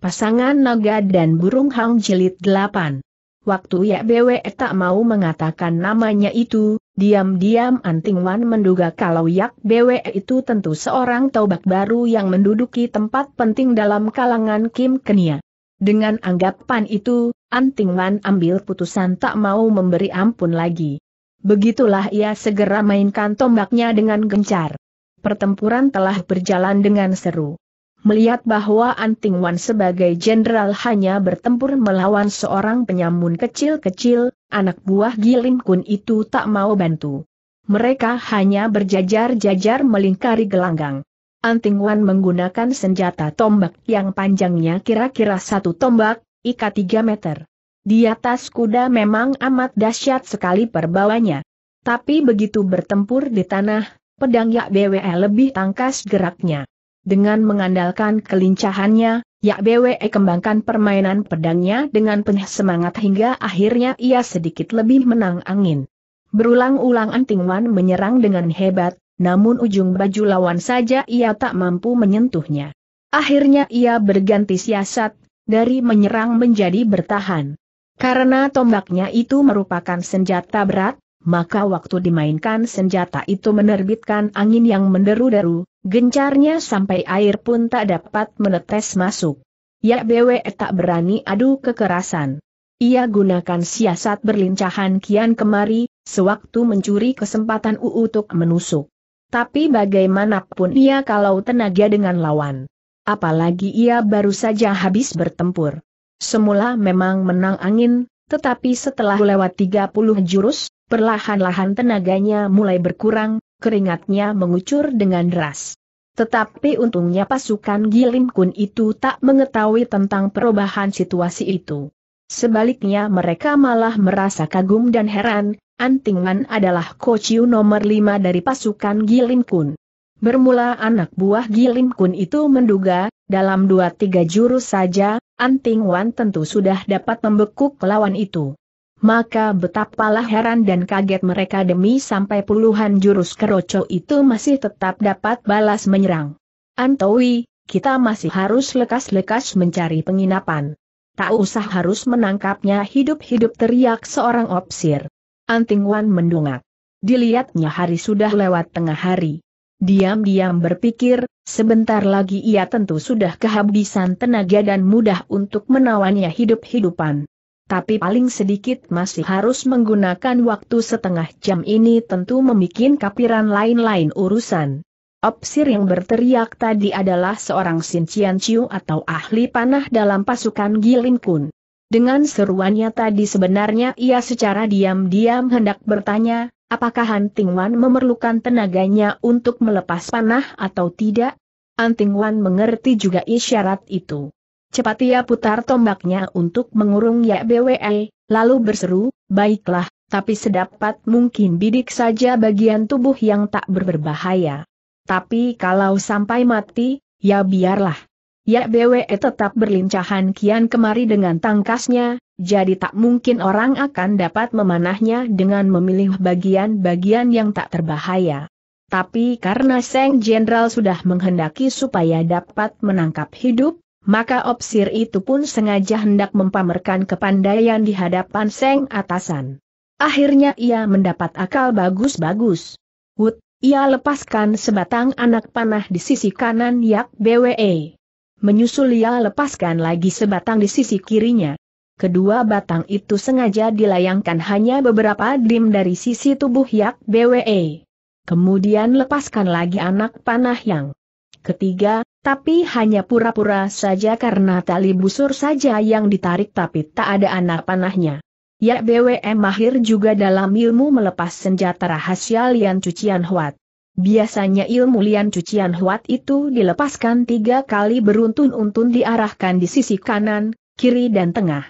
Pasangan Naga dan Burung Hang jelit 8 Waktu ya Bwe tak mau mengatakan namanya itu, diam-diam Anting Wan menduga kalau Yak Bwe itu tentu seorang taubak baru yang menduduki tempat penting dalam kalangan Kim Kenia. Dengan anggapan itu, Anting Wan ambil putusan tak mau memberi ampun lagi. Begitulah ia segera mainkan tombaknya dengan gencar. Pertempuran telah berjalan dengan seru melihat bahwa Anting Wan sebagai jenderal hanya bertempur melawan seorang penyamun kecil-kecil, anak buah Gilin Kun itu tak mau bantu. Mereka hanya berjajar-jajar melingkari gelanggang. Anting Wan menggunakan senjata tombak yang panjangnya kira-kira satu tombak, ika tiga meter. Di atas kuda memang amat dahsyat sekali perbawanya. Tapi begitu bertempur di tanah, pedang Yak BWE lebih tangkas geraknya. Dengan mengandalkan kelincahannya, Yak Bwe kembangkan permainan pedangnya dengan penuh semangat hingga akhirnya ia sedikit lebih menang angin. Berulang-ulang Anting Wan menyerang dengan hebat, namun ujung baju lawan saja ia tak mampu menyentuhnya. Akhirnya ia berganti siasat, dari menyerang menjadi bertahan. Karena tombaknya itu merupakan senjata berat, maka waktu dimainkan senjata itu menerbitkan angin yang menderu-deru, gencarnya sampai air pun tak dapat menetes masuk. Ya BW tak berani adu kekerasan. Ia gunakan siasat berlincahan kian kemari, sewaktu mencuri kesempatan u untuk menusuk. Tapi bagaimanapun ia kalau tenaga dengan lawan. Apalagi ia baru saja habis bertempur. Semula memang menang angin, tetapi setelah lewat 30 jurus, Perlahan-lahan tenaganya mulai berkurang, keringatnya mengucur dengan deras. Tetapi untungnya pasukan Gilim Kun itu tak mengetahui tentang perubahan situasi itu. Sebaliknya mereka malah merasa kagum dan heran, Antingan adalah kociu nomor lima dari pasukan Gilim Kun. Bermula anak buah Gilim Kun itu menduga, dalam dua tiga jurus saja, Anting Wan tentu sudah dapat membekuk lawan itu maka betapalah heran dan kaget mereka demi sampai puluhan jurus keroco itu masih tetap dapat balas menyerang. Antowi, kita masih harus lekas-lekas mencari penginapan. Tak usah harus menangkapnya hidup-hidup teriak seorang opsir. Anting Wan mendungak. Dilihatnya hari sudah lewat tengah hari. Diam-diam berpikir, sebentar lagi ia tentu sudah kehabisan tenaga dan mudah untuk menawannya hidup-hidupan tapi paling sedikit masih harus menggunakan waktu setengah jam ini tentu membuat kapiran lain-lain urusan. Opsir yang berteriak tadi adalah seorang Sincian Chiu atau ahli panah dalam pasukan Gilin Kun. Dengan seruannya tadi sebenarnya ia secara diam-diam hendak bertanya, apakah Ting Wan memerlukan tenaganya untuk melepas panah atau tidak? Ting Wan mengerti juga isyarat itu. Cepat ia putar tombaknya untuk mengurung BWE, lalu berseru, baiklah, tapi sedapat mungkin bidik saja bagian tubuh yang tak berbahaya. Tapi kalau sampai mati, ya biarlah. BWE tetap berlincahan kian kemari dengan tangkasnya, jadi tak mungkin orang akan dapat memanahnya dengan memilih bagian-bagian yang tak terbahaya. Tapi karena Seng Jenderal sudah menghendaki supaya dapat menangkap hidup, maka opsir itu pun sengaja hendak mempamerkan kepandaian di hadapan Seng Atasan. Akhirnya ia mendapat akal bagus-bagus. Wut, ia lepaskan sebatang anak panah di sisi kanan Yak BWE. Menyusul ia lepaskan lagi sebatang di sisi kirinya. Kedua batang itu sengaja dilayangkan hanya beberapa dim dari sisi tubuh Yak BWE. Kemudian lepaskan lagi anak panah yang ketiga, tapi hanya pura-pura saja karena tali busur saja yang ditarik tapi tak ada anak panahnya. Ya BWM mahir juga dalam ilmu melepas senjata rahasia Lian Cucian Huat. Biasanya ilmu Lian Cucian Huat itu dilepaskan tiga kali beruntun-untun diarahkan di sisi kanan, kiri dan tengah.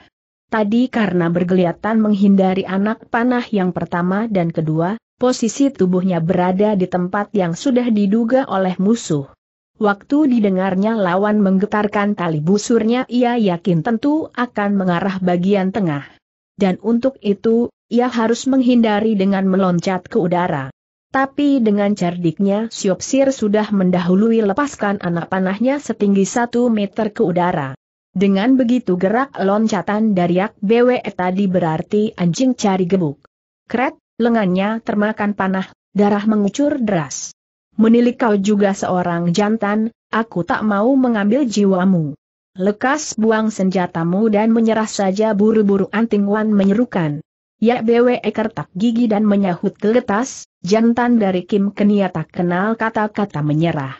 Tadi karena bergeliatan menghindari anak panah yang pertama dan kedua, posisi tubuhnya berada di tempat yang sudah diduga oleh musuh. Waktu didengarnya lawan menggetarkan tali busurnya ia yakin tentu akan mengarah bagian tengah. Dan untuk itu, ia harus menghindari dengan meloncat ke udara. Tapi dengan cerdiknya Siopsir sudah mendahului lepaskan anak panahnya setinggi satu meter ke udara. Dengan begitu gerak loncatan dari Yak BWE tadi berarti anjing cari gebuk. Kret, lengannya termakan panah, darah mengucur deras menilik kau juga seorang jantan, aku tak mau mengambil jiwamu. Lekas buang senjatamu dan menyerah saja buru-buru Anting Wan menyerukan. Ya BWE kertak gigi dan menyahut geletas, jantan dari Kim Kenia tak kenal kata-kata menyerah.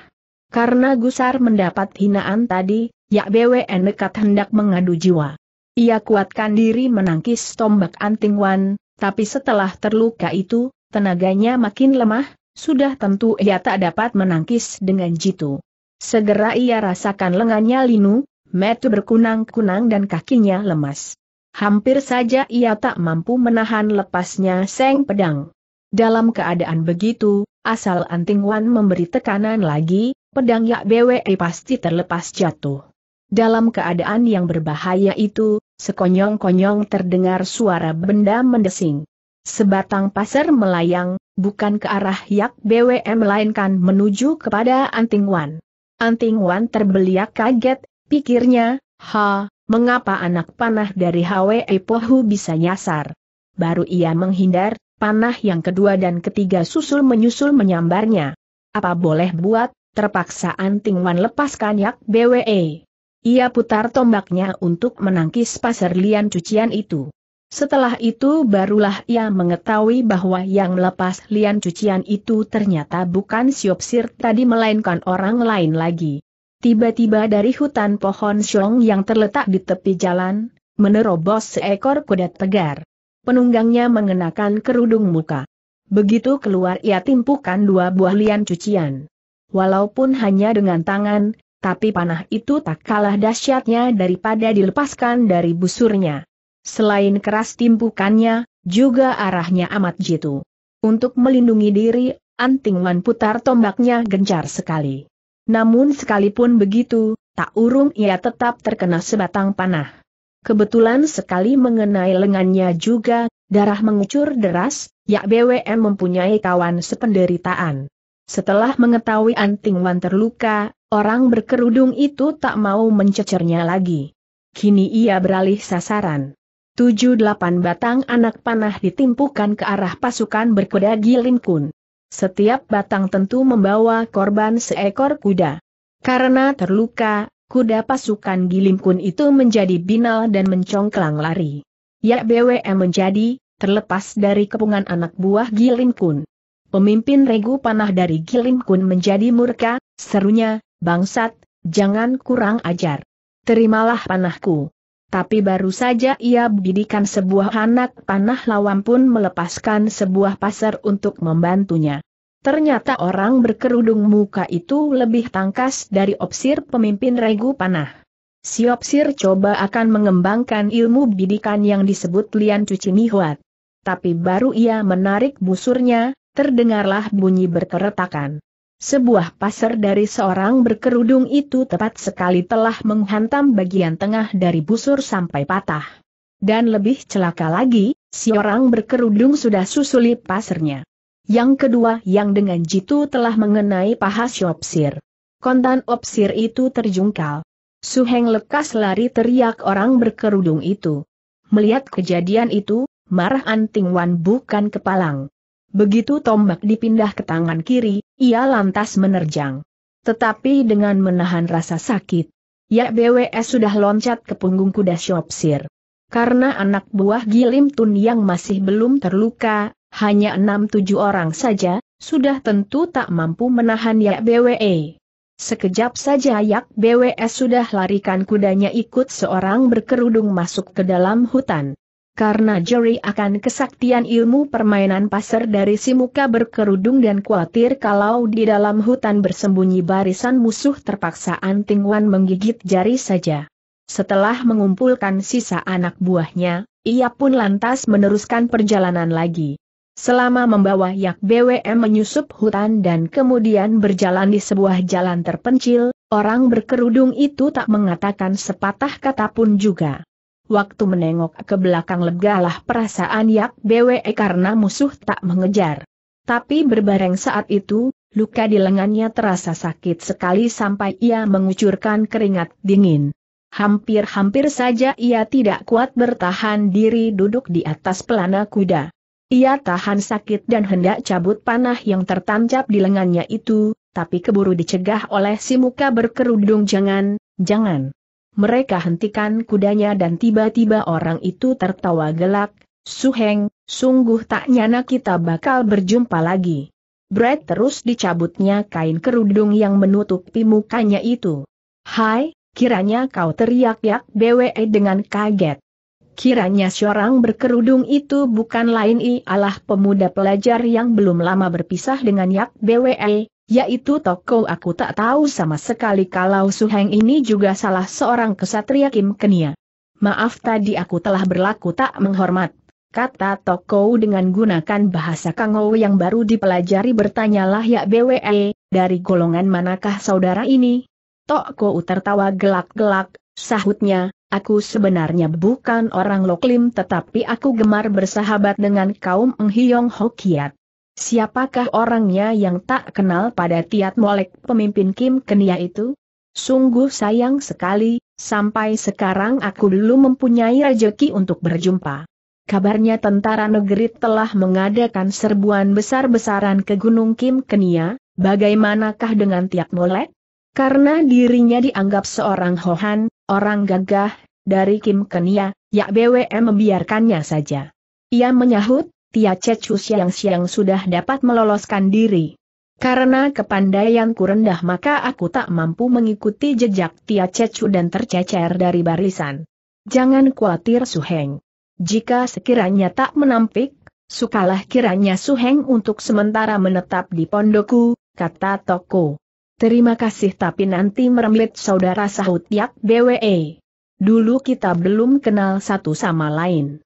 Karena Gusar mendapat hinaan tadi, Ya BWE nekat hendak mengadu jiwa. Ia kuatkan diri menangkis tombak Anting Wan, tapi setelah terluka itu, tenaganya makin lemah, sudah tentu ia tak dapat menangkis dengan jitu. Segera ia rasakan lengannya linu, metu berkunang-kunang dan kakinya lemas. Hampir saja ia tak mampu menahan lepasnya seng pedang. Dalam keadaan begitu, asal Anting Wan memberi tekanan lagi, pedang Yak Bwe pasti terlepas jatuh. Dalam keadaan yang berbahaya itu, sekonyong-konyong terdengar suara benda mendesing. Sebatang pasir melayang, bukan ke arah Yak BWM melainkan menuju kepada Anting Wan. Anting Wan terbeliak kaget, pikirnya, ha, mengapa anak panah dari Hwe Pohu bisa nyasar? Baru ia menghindar, panah yang kedua dan ketiga susul menyusul menyambarnya. Apa boleh buat, terpaksa Anting Wan lepaskan Yak BWE. Ia putar tombaknya untuk menangkis pasar lian cucian itu. Setelah itu barulah ia mengetahui bahwa yang melepas lian cucian itu ternyata bukan Siopsir tadi melainkan orang lain lagi. Tiba-tiba dari hutan pohon siong yang terletak di tepi jalan, menerobos seekor kuda tegar. Penunggangnya mengenakan kerudung muka. Begitu keluar ia timpukan dua buah lian cucian. Walaupun hanya dengan tangan, tapi panah itu tak kalah dahsyatnya daripada dilepaskan dari busurnya. Selain keras timpukannya, juga arahnya amat jitu. Untuk melindungi diri, Anting Wan putar tombaknya gencar sekali. Namun sekalipun begitu, tak urung ia tetap terkena sebatang panah. Kebetulan sekali mengenai lengannya juga, darah mengucur deras, Yak BWM mempunyai kawan sependeritaan. Setelah mengetahui Anting Wan terluka, orang berkerudung itu tak mau mencecernya lagi. Kini ia beralih sasaran. Tujuh delapan batang anak panah ditimpukan ke arah pasukan berkuda Gilin Kun. Setiap batang tentu membawa korban seekor kuda. Karena terluka, kuda pasukan Gilin Kun itu menjadi binal dan mencongklang lari. Ya BWM menjadi, terlepas dari kepungan anak buah Gilin Kun. Pemimpin regu panah dari Gilin Kun menjadi murka, serunya, bangsat, jangan kurang ajar. Terimalah panahku. Tapi baru saja ia bidikan sebuah anak panah lawan pun melepaskan sebuah pasar untuk membantunya. Ternyata orang berkerudung muka itu lebih tangkas dari opsir pemimpin regu panah. Si opsir coba akan mengembangkan ilmu bidikan yang disebut lian cuci mihuat. Tapi baru ia menarik busurnya, terdengarlah bunyi berkeretakan. Sebuah pasar dari seorang berkerudung itu tepat sekali telah menghantam bagian tengah dari busur sampai patah. Dan lebih celaka lagi, si orang berkerudung sudah susuli pasarnya. Yang kedua yang dengan jitu telah mengenai paha opsir. Kontan Opsir itu terjungkal. Suheng lekas lari teriak orang berkerudung itu. Melihat kejadian itu, marah Anting Wan bukan kepalang. Begitu tombak dipindah ke tangan kiri, ia lantas menerjang. Tetapi dengan menahan rasa sakit, Ya BWS sudah loncat ke punggung kuda Shopsir. Karena anak buah Gilim Tun yang masih belum terluka, hanya enam tujuh orang saja, sudah tentu tak mampu menahan Yak BWE. Sekejap saja Yak BWS sudah larikan kudanya ikut seorang berkerudung masuk ke dalam hutan karena Jerry akan kesaktian ilmu permainan pasar dari si muka berkerudung dan khawatir kalau di dalam hutan bersembunyi barisan musuh terpaksa Anting Wan menggigit jari saja. Setelah mengumpulkan sisa anak buahnya, ia pun lantas meneruskan perjalanan lagi. Selama membawa yak BWM menyusup hutan dan kemudian berjalan di sebuah jalan terpencil, orang berkerudung itu tak mengatakan sepatah kata pun juga. Waktu menengok ke belakang legalah perasaan Yak BWE karena musuh tak mengejar. Tapi berbareng saat itu, luka di lengannya terasa sakit sekali sampai ia mengucurkan keringat dingin. Hampir-hampir saja ia tidak kuat bertahan diri duduk di atas pelana kuda. Ia tahan sakit dan hendak cabut panah yang tertancap di lengannya itu, tapi keburu dicegah oleh si muka berkerudung jangan, jangan mereka hentikan kudanya dan tiba-tiba orang itu tertawa gelak, Suheng, sungguh tak nyana kita bakal berjumpa lagi. Brad terus dicabutnya kain kerudung yang menutupi mukanya itu. Hai, kiranya kau teriak-yak BWE dengan kaget. Kiranya seorang berkerudung itu bukan lain ialah pemuda pelajar yang belum lama berpisah dengan Yak BWE, yaitu Toko aku tak tahu sama sekali kalau Suheng ini juga salah seorang kesatria Kim Kenia. Maaf tadi aku telah berlaku tak menghormat. Kata Toko dengan gunakan bahasa Kangou yang baru dipelajari bertanyalah ya BWE, e, dari golongan manakah saudara ini? Toko tertawa gelak-gelak, sahutnya, Aku sebenarnya bukan orang Loklim tetapi aku gemar bersahabat dengan kaum Enghiong Hokiat. Siapakah orangnya yang tak kenal pada Tiat Molek pemimpin Kim Kenia itu? Sungguh sayang sekali, sampai sekarang aku belum mempunyai rejeki untuk berjumpa. Kabarnya tentara negeri telah mengadakan serbuan besar-besaran ke Gunung Kim Kenia, bagaimanakah dengan Tiat Molek? Karena dirinya dianggap seorang Hohan, orang gagah, dari Kim Kenia, Yak BWM membiarkannya saja. Ia menyahut, Tia Cecu siang-siang sudah dapat meloloskan diri. Karena kepandaianku rendah maka aku tak mampu mengikuti jejak Tia Cecu dan tercecer dari barisan. Jangan khawatir Su Heng. Jika sekiranya tak menampik, sukalah kiranya Su Heng untuk sementara menetap di pondokku, kata Toko. Terima kasih tapi nanti merembet saudara sahut Yak BWE. Dulu kita belum kenal satu sama lain.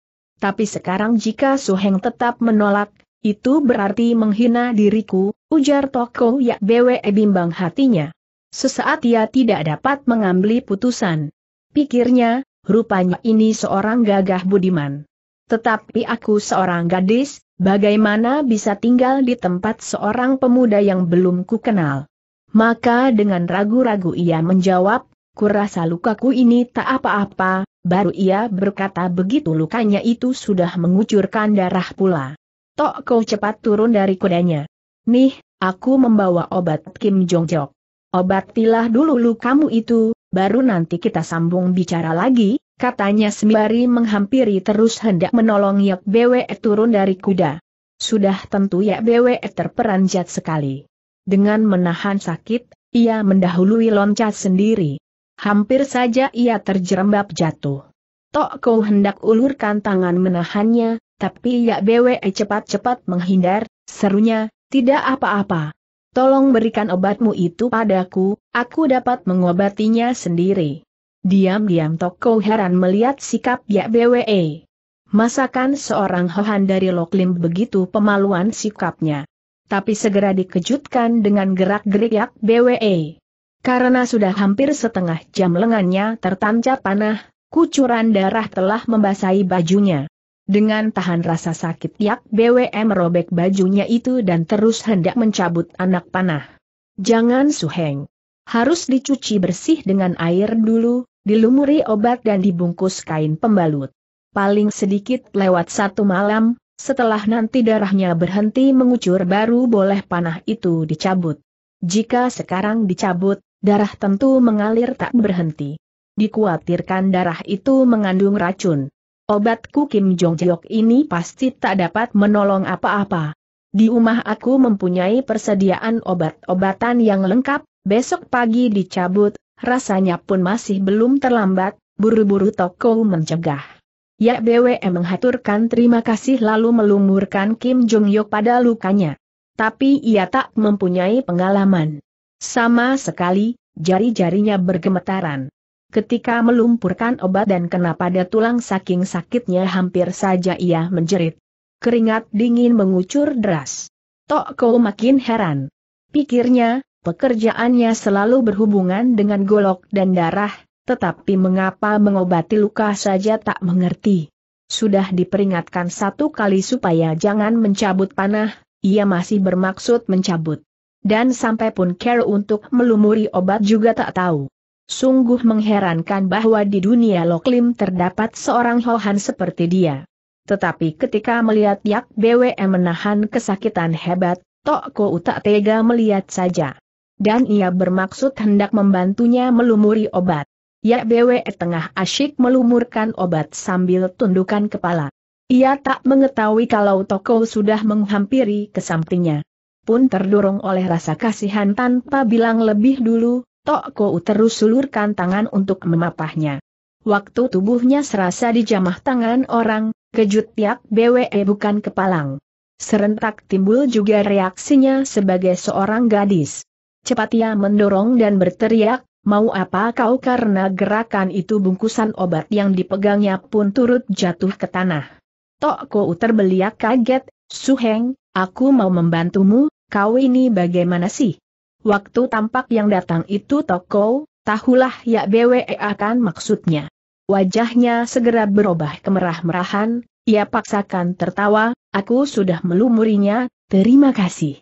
Tapi sekarang jika Suheng tetap menolak, itu berarti menghina diriku, ujar Toko Yak Bwe bimbang hatinya. Sesaat ia tidak dapat mengambil putusan. Pikirnya, rupanya ini seorang gagah budiman. Tetapi aku seorang gadis, bagaimana bisa tinggal di tempat seorang pemuda yang belum kukenal? Maka dengan ragu-ragu ia menjawab, kurasa lukaku ini tak apa-apa, Baru ia berkata begitu lukanya itu sudah mengucurkan darah pula. Tok kau cepat turun dari kudanya. Nih, aku membawa obat Kim Jong Jok. Obatilah dulu lukamu itu, baru nanti kita sambung bicara lagi, katanya sembari menghampiri terus hendak menolong Yak Bwe turun dari kuda. Sudah tentu Yak Bwe terperanjat sekali. Dengan menahan sakit, ia mendahului loncat sendiri. Hampir saja ia terjerembab jatuh. Tok Kau hendak ulurkan tangan menahannya, tapi Yak Bwe cepat-cepat menghindar, serunya, tidak apa-apa. Tolong berikan obatmu itu padaku, aku dapat mengobatinya sendiri. Diam-diam Tok Toko heran melihat sikap Yak Bwe. Masakan seorang Hohan dari Loklim begitu pemaluan sikapnya. Tapi segera dikejutkan dengan gerak-gerik Yak Bwe. Karena sudah hampir setengah jam lengannya tertancap panah, kucuran darah telah membasahi bajunya. Dengan tahan rasa sakit Yak BWM robek bajunya itu dan terus hendak mencabut anak panah. Jangan suheng. Harus dicuci bersih dengan air dulu, dilumuri obat dan dibungkus kain pembalut. Paling sedikit lewat satu malam, setelah nanti darahnya berhenti mengucur baru boleh panah itu dicabut. Jika sekarang dicabut, Darah tentu mengalir tak berhenti. Dikuatirkan darah itu mengandung racun. Obatku Kim Jong Jok ini pasti tak dapat menolong apa-apa. Di rumah aku mempunyai persediaan obat-obatan yang lengkap, besok pagi dicabut, rasanya pun masih belum terlambat, buru-buru toko mencegah. Ya BWM menghaturkan terima kasih lalu melumurkan Kim Jong Yok pada lukanya. Tapi ia tak mempunyai pengalaman. Sama sekali, jari-jarinya bergemetaran. Ketika melumpurkan obat dan kena pada tulang saking sakitnya hampir saja ia menjerit. Keringat dingin mengucur deras. Tok Kau makin heran. Pikirnya, pekerjaannya selalu berhubungan dengan golok dan darah, tetapi mengapa mengobati luka saja tak mengerti. Sudah diperingatkan satu kali supaya jangan mencabut panah, ia masih bermaksud mencabut dan sampai pun care untuk melumuri obat juga tak tahu. Sungguh mengherankan bahwa di dunia Loklim terdapat seorang Hohan seperti dia. Tetapi ketika melihat Yak Bwe menahan kesakitan hebat, Tok utak tak tega melihat saja. Dan ia bermaksud hendak membantunya melumuri obat. Yak BWE tengah asyik melumurkan obat sambil tundukan kepala. Ia tak mengetahui kalau Toko sudah menghampiri ke sampingnya pun terdorong oleh rasa kasihan tanpa bilang lebih dulu, Tok Kou terus sulurkan tangan untuk memapahnya. Waktu tubuhnya serasa dijamah tangan orang, kejut Tiak BWE bukan kepalang. Serentak timbul juga reaksinya sebagai seorang gadis. Cepat ia mendorong dan berteriak, mau apa kau karena gerakan itu bungkusan obat yang dipegangnya pun turut jatuh ke tanah. Tok Kou terbeliak kaget, Suheng, aku mau membantumu, kau ini bagaimana sih? Waktu tampak yang datang itu toko, tahulah ya BWE akan maksudnya. Wajahnya segera berubah kemerah-merahan, ia paksakan tertawa, aku sudah melumurinya, terima kasih.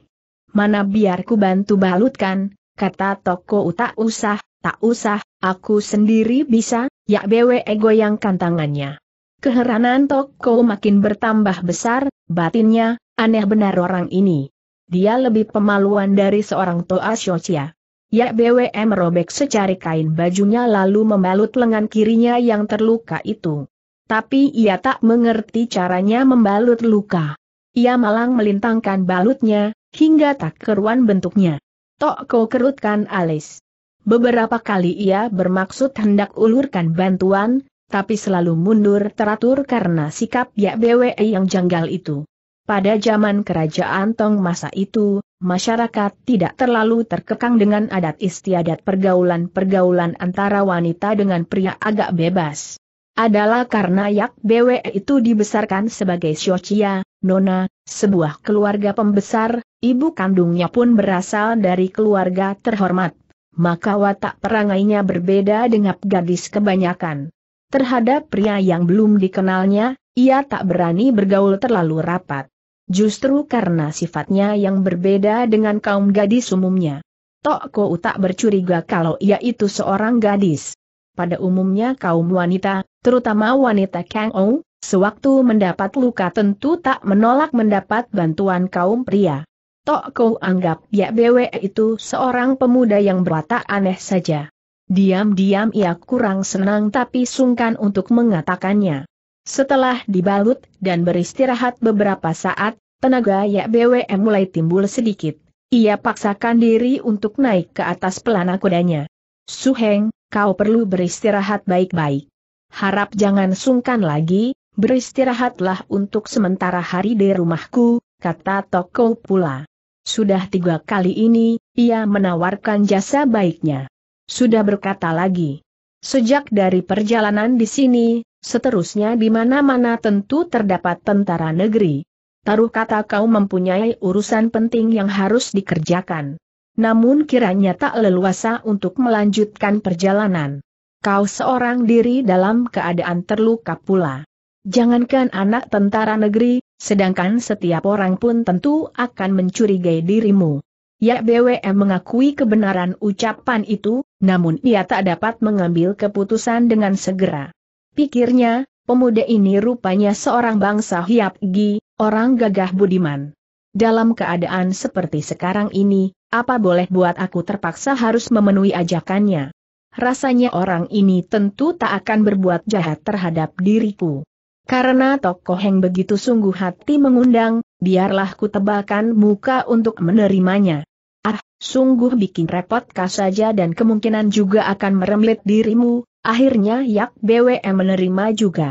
Mana biar ku bantu balutkan, kata toko tak usah, tak usah, aku sendiri bisa, ya BWE goyangkan tangannya. Keheranan toko makin bertambah besar, batinnya, aneh benar orang ini dia lebih pemaluan dari seorang Toa Shochia. Ya BWM robek secari kain bajunya lalu membalut lengan kirinya yang terluka itu. Tapi ia tak mengerti caranya membalut luka. Ia malang melintangkan balutnya, hingga tak keruan bentuknya. Tok kau kerutkan alis. Beberapa kali ia bermaksud hendak ulurkan bantuan, tapi selalu mundur teratur karena sikap Ya BWE yang janggal itu. Pada zaman kerajaan Tong masa itu, masyarakat tidak terlalu terkekang dengan adat istiadat pergaulan-pergaulan antara wanita dengan pria agak bebas. Adalah karena Yak Bwe itu dibesarkan sebagai Shochia, Nona, sebuah keluarga pembesar, ibu kandungnya pun berasal dari keluarga terhormat. Maka watak perangainya berbeda dengan gadis kebanyakan. Terhadap pria yang belum dikenalnya, ia tak berani bergaul terlalu rapat justru karena sifatnya yang berbeda dengan kaum gadis umumnya. Toko tak bercuriga kalau ia itu seorang gadis. Pada umumnya kaum wanita, terutama wanita Kang Ou, sewaktu mendapat luka tentu tak menolak mendapat bantuan kaum pria. Toko anggap Ya Bwe itu seorang pemuda yang berwatak aneh saja. Diam-diam ia kurang senang tapi sungkan untuk mengatakannya. Setelah dibalut dan beristirahat beberapa saat, Tenaga Yak BWM mulai timbul sedikit. Ia paksakan diri untuk naik ke atas pelana kudanya. Suheng, kau perlu beristirahat baik-baik. Harap jangan sungkan lagi, beristirahatlah untuk sementara hari di rumahku, kata Toko pula. Sudah tiga kali ini, ia menawarkan jasa baiknya. Sudah berkata lagi. Sejak dari perjalanan di sini, seterusnya di mana-mana tentu terdapat tentara negeri taruh kata kau mempunyai urusan penting yang harus dikerjakan. Namun kiranya tak leluasa untuk melanjutkan perjalanan. Kau seorang diri dalam keadaan terluka pula. Jangankan anak tentara negeri, sedangkan setiap orang pun tentu akan mencurigai dirimu. Ya BWM mengakui kebenaran ucapan itu, namun ia tak dapat mengambil keputusan dengan segera. Pikirnya, pemuda ini rupanya seorang bangsa Hiap Gi, orang gagah budiman. Dalam keadaan seperti sekarang ini, apa boleh buat aku terpaksa harus memenuhi ajakannya. Rasanya orang ini tentu tak akan berbuat jahat terhadap diriku. Karena tokoh yang begitu sungguh hati mengundang, biarlah ku tebakan muka untuk menerimanya. Ah, sungguh bikin repot kah saja dan kemungkinan juga akan meremlet dirimu, akhirnya Yak BWM menerima juga.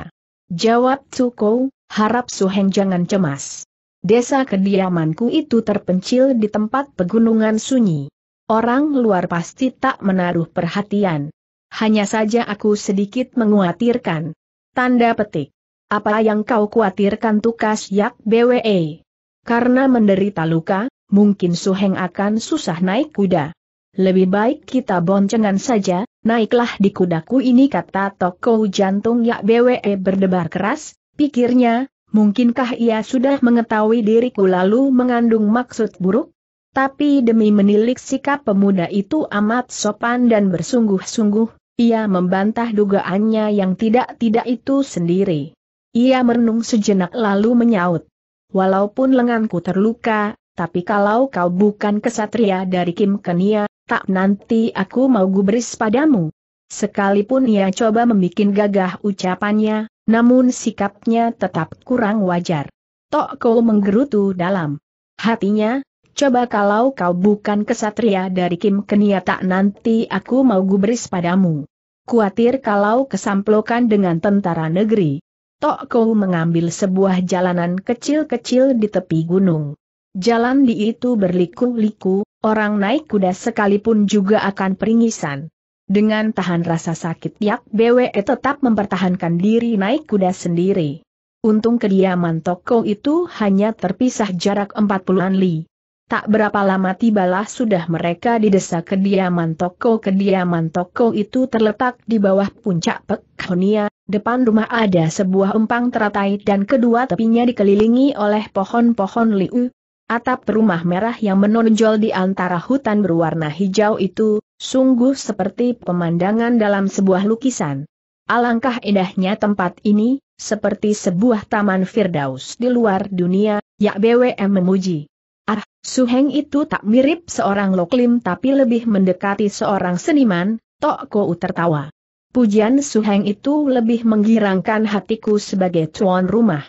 Jawab Tsukou, harap Suhen jangan cemas. Desa kediamanku itu terpencil di tempat pegunungan sunyi. Orang luar pasti tak menaruh perhatian. Hanya saja aku sedikit menguatirkan. Tanda petik. Apa yang kau kuatirkan tukas yak BWE? Karena menderita luka, mungkin Suheng akan susah naik kuda. Lebih baik kita boncengan saja, naiklah di kudaku ini kata toko jantung yak BWE berdebar keras, Pikirnya, mungkinkah ia sudah mengetahui diriku lalu mengandung maksud buruk? Tapi demi menilik sikap pemuda itu amat sopan dan bersungguh-sungguh, ia membantah dugaannya yang tidak-tidak itu sendiri. Ia merenung sejenak lalu menyaut. Walaupun lenganku terluka, tapi kalau kau bukan kesatria dari Kim Kenia, tak nanti aku mau gubris padamu. Sekalipun ia coba membuat gagah ucapannya, namun sikapnya tetap kurang wajar. Tok Kau menggerutu dalam hatinya, coba kalau kau bukan kesatria dari Kim Kenia tak nanti aku mau gubris padamu. Kuatir kalau kesamplokan dengan tentara negeri. Tok Kau mengambil sebuah jalanan kecil-kecil di tepi gunung. Jalan di itu berliku-liku, orang naik kuda sekalipun juga akan peringisan. Dengan tahan rasa sakit Yak BWE tetap mempertahankan diri naik kuda sendiri. Untung kediaman toko itu hanya terpisah jarak 40-an li. Tak berapa lama tibalah sudah mereka di desa kediaman toko. Kediaman toko itu terletak di bawah puncak Pekhonia, depan rumah ada sebuah empang teratai dan kedua tepinya dikelilingi oleh pohon-pohon liu, Atap rumah merah yang menonjol di antara hutan berwarna hijau itu, sungguh seperti pemandangan dalam sebuah lukisan. Alangkah indahnya tempat ini, seperti sebuah taman firdaus di luar dunia, ya BWM memuji. Ah, Suheng itu tak mirip seorang loklim tapi lebih mendekati seorang seniman, Tok Kou tertawa. Pujian Suheng itu lebih menggirangkan hatiku sebagai tuan rumah.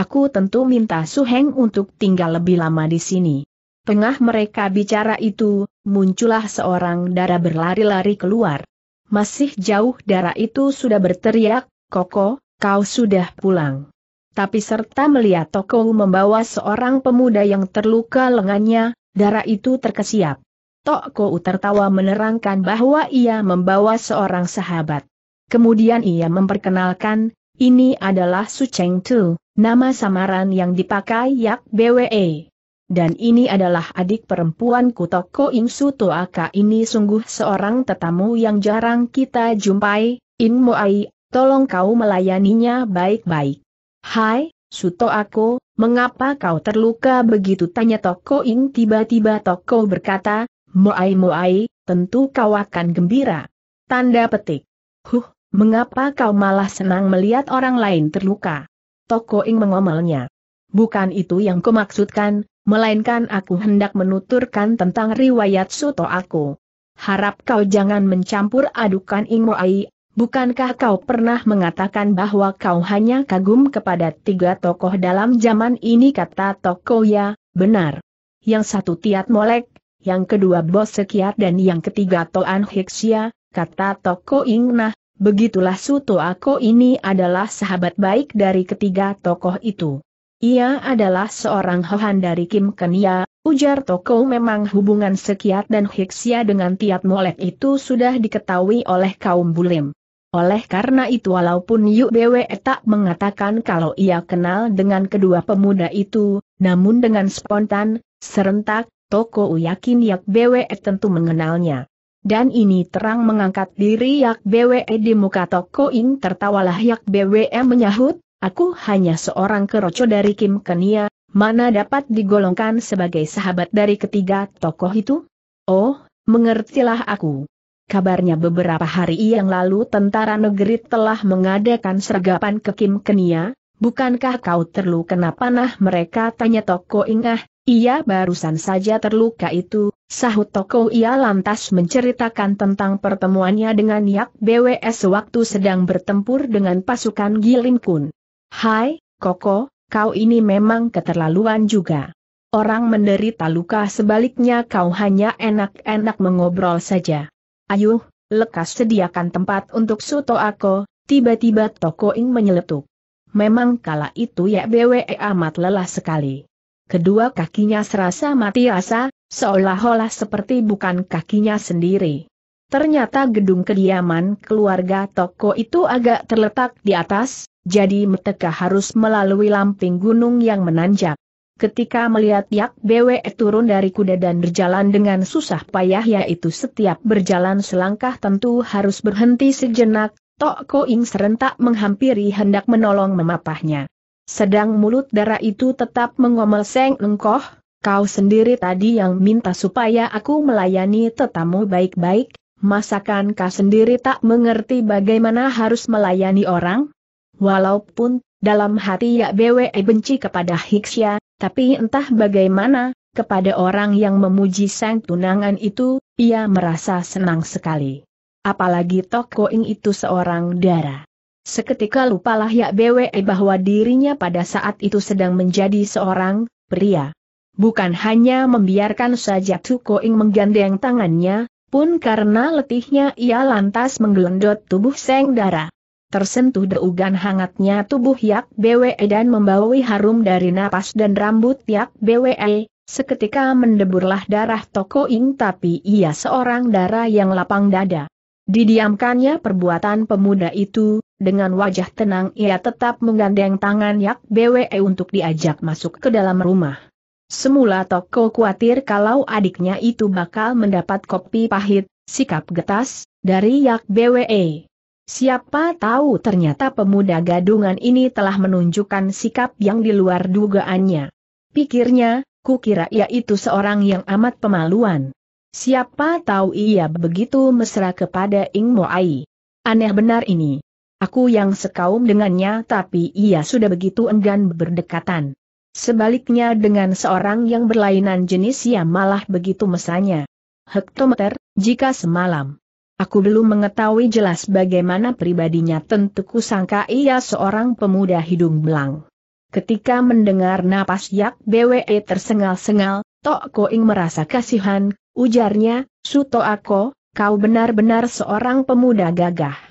Aku tentu minta Su Heng untuk tinggal lebih lama di sini. Tengah mereka bicara itu, muncullah seorang dara berlari-lari keluar. Masih jauh dara itu sudah berteriak, Koko, kau sudah pulang. Tapi serta melihat Toko membawa seorang pemuda yang terluka lengannya, dara itu terkesiap. Toko tertawa menerangkan bahwa ia membawa seorang sahabat. Kemudian ia memperkenalkan, ini adalah Su Cheng Tu, Nama samaran yang dipakai Yak BWE. Dan ini adalah adik perempuanku Toko Ing Suto Aka ini sungguh seorang tetamu yang jarang kita jumpai, In Moai, tolong kau melayaninya baik-baik. Hai, Suto Ako, mengapa kau terluka begitu tanya Toko Ing tiba-tiba Toko berkata, Moai Moai, tentu kau akan gembira. Tanda petik. Huh, mengapa kau malah senang melihat orang lain terluka? Toko Ing mengomelnya. Bukan itu yang kumaksudkan, melainkan aku hendak menuturkan tentang riwayat suto aku. Harap kau jangan mencampur adukan Ing Moai, bukankah kau pernah mengatakan bahwa kau hanya kagum kepada tiga tokoh dalam zaman ini kata Toko ya, benar. Yang satu Tiat Molek, yang kedua Bos Sekiat dan yang ketiga Toan Hiksia, kata Toko Ing nah, Begitulah Suto Ako ini adalah sahabat baik dari ketiga tokoh itu. Ia adalah seorang Hohan dari Kim Kenia, ya. ujar Toko memang hubungan Sekiat dan Hiksia dengan Tiat Molek itu sudah diketahui oleh kaum Bulim. Oleh karena itu walaupun Yu Bwe tak mengatakan kalau ia kenal dengan kedua pemuda itu, namun dengan spontan, serentak, Toko yakin Yak Bwe tentu mengenalnya. Dan ini terang mengangkat diri Yak BWE di muka toko Ing tertawalah Yak BWE menyahut, aku hanya seorang keroco dari Kim Kenia, mana dapat digolongkan sebagai sahabat dari ketiga tokoh itu? Oh, mengertilah aku. Kabarnya beberapa hari yang lalu tentara negeri telah mengadakan sergapan ke Kim Kenia, bukankah kau terlalu kena panah mereka tanya toko Ingah, ia barusan saja terluka itu, sahut Toko ia lantas menceritakan tentang pertemuannya dengan Yak BWS waktu sedang bertempur dengan pasukan Gilin Kun. Hai, Koko, kau ini memang keterlaluan juga. Orang menderita luka sebaliknya kau hanya enak-enak mengobrol saja. Ayuh, lekas sediakan tempat untuk Suto Ako, tiba-tiba Toko Ing menyeletuk. Memang kala itu ya BWE amat lelah sekali kedua kakinya serasa mati rasa seolah-olah seperti bukan kakinya sendiri. Ternyata gedung kediaman keluarga toko itu agak terletak di atas, jadi Meteka harus melalui lamping gunung yang menanjak. Ketika melihat Yak Bwe turun dari kuda dan berjalan dengan susah payah yaitu setiap berjalan selangkah tentu harus berhenti sejenak, Tok Koing serentak menghampiri hendak menolong memapahnya. Sedang mulut darah itu tetap mengomel Seng Engkoh, kau sendiri tadi yang minta supaya aku melayani tetamu baik-baik, masakan kau sendiri tak mengerti bagaimana harus melayani orang? Walaupun, dalam hati ya Bwe benci kepada Hiksya, tapi entah bagaimana, kepada orang yang memuji sang tunangan itu, ia merasa senang sekali. Apalagi Tokoing itu seorang darah. Seketika lupalah Yak BWE eh bahwa dirinya pada saat itu sedang menjadi seorang pria. Bukan hanya membiarkan saja Tukoing menggandeng tangannya, pun karena letihnya ia lantas menggelendot tubuh Seng Dara. Tersentuh deugan hangatnya tubuh Yak BWE eh dan membawa harum dari napas dan rambut Yak BWE, eh. seketika mendeburlah darah Tokoing tapi ia seorang darah yang lapang dada. Didiamkannya perbuatan pemuda itu, dengan wajah tenang ia tetap menggandeng tangan Yak BWE untuk diajak masuk ke dalam rumah. Semula Toko khawatir kalau adiknya itu bakal mendapat kopi pahit, sikap getas, dari Yak BWE. Siapa tahu ternyata pemuda gadungan ini telah menunjukkan sikap yang di luar dugaannya. Pikirnya, kukira ia itu seorang yang amat pemaluan. Siapa tahu ia begitu mesra kepada Ing Moai. Aneh benar ini. Aku yang sekaum dengannya tapi ia sudah begitu enggan berdekatan. Sebaliknya dengan seorang yang berlainan jenis ia malah begitu mesanya. Hektometer, jika semalam. Aku belum mengetahui jelas bagaimana pribadinya tentu kusangka ia seorang pemuda hidung belang. Ketika mendengar napas Yak BWE tersengal-sengal, Tok Koing merasa kasihan, ujarnya, Suto Ako, kau benar-benar seorang pemuda gagah.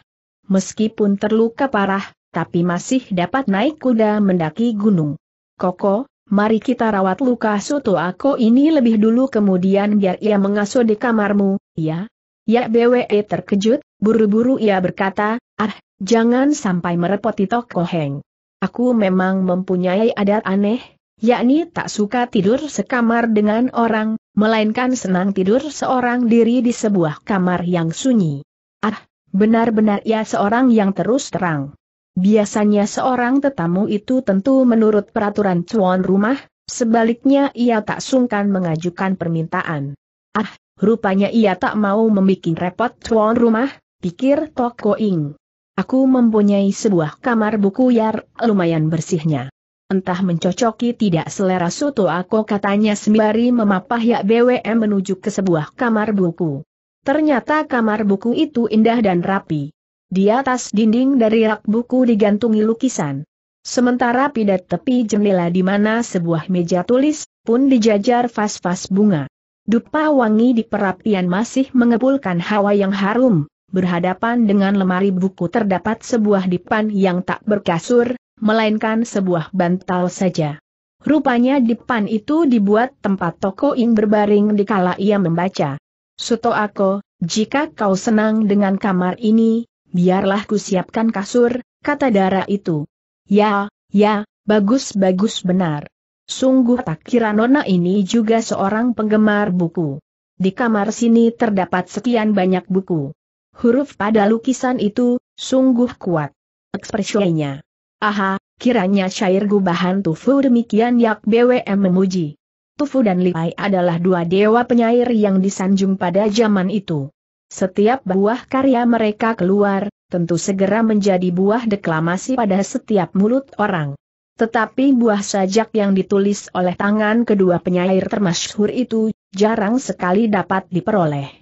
Meskipun terluka parah, tapi masih dapat naik kuda mendaki gunung. Koko, mari kita rawat luka soto aku ini lebih dulu kemudian biar ia mengasuh di kamarmu, ya? Ya BWE terkejut, buru-buru ia berkata, ah, jangan sampai merepoti Toko Heng. Aku memang mempunyai adat aneh, yakni tak suka tidur sekamar dengan orang, melainkan senang tidur seorang diri di sebuah kamar yang sunyi. Ah, Benar-benar ia seorang yang terus terang. Biasanya seorang tetamu itu tentu menurut peraturan tuan rumah, sebaliknya ia tak sungkan mengajukan permintaan. Ah, rupanya ia tak mau membuat repot tuan rumah, pikir Toko Ing. Aku mempunyai sebuah kamar buku yang lumayan bersihnya. Entah mencocoki tidak selera Soto aku katanya sembari memapah Yak BWM menuju ke sebuah kamar buku. Ternyata kamar buku itu indah dan rapi. Di atas dinding dari rak buku digantungi lukisan. Sementara pidat tepi jendela di mana sebuah meja tulis, pun dijajar vas-vas bunga. Dupa wangi di perapian masih mengepulkan hawa yang harum, berhadapan dengan lemari buku terdapat sebuah dipan yang tak berkasur, melainkan sebuah bantal saja. Rupanya dipan itu dibuat tempat Toko Ing berbaring di kala ia membaca. Suto aku, jika kau senang dengan kamar ini, biarlah kusiapkan kasur, kata Dara itu. Ya, ya, bagus-bagus benar. Sungguh tak kira Nona ini juga seorang penggemar buku. Di kamar sini terdapat sekian banyak buku. Huruf pada lukisan itu, sungguh kuat. Ekspresinya. Aha, kiranya syair gubahan tufu demikian Yak BWM memuji. Tufu dan Lipai adalah dua dewa penyair yang disanjung pada zaman itu. Setiap buah karya mereka keluar, tentu segera menjadi buah deklamasi pada setiap mulut orang. Tetapi buah sajak yang ditulis oleh tangan kedua penyair termasyhur itu, jarang sekali dapat diperoleh.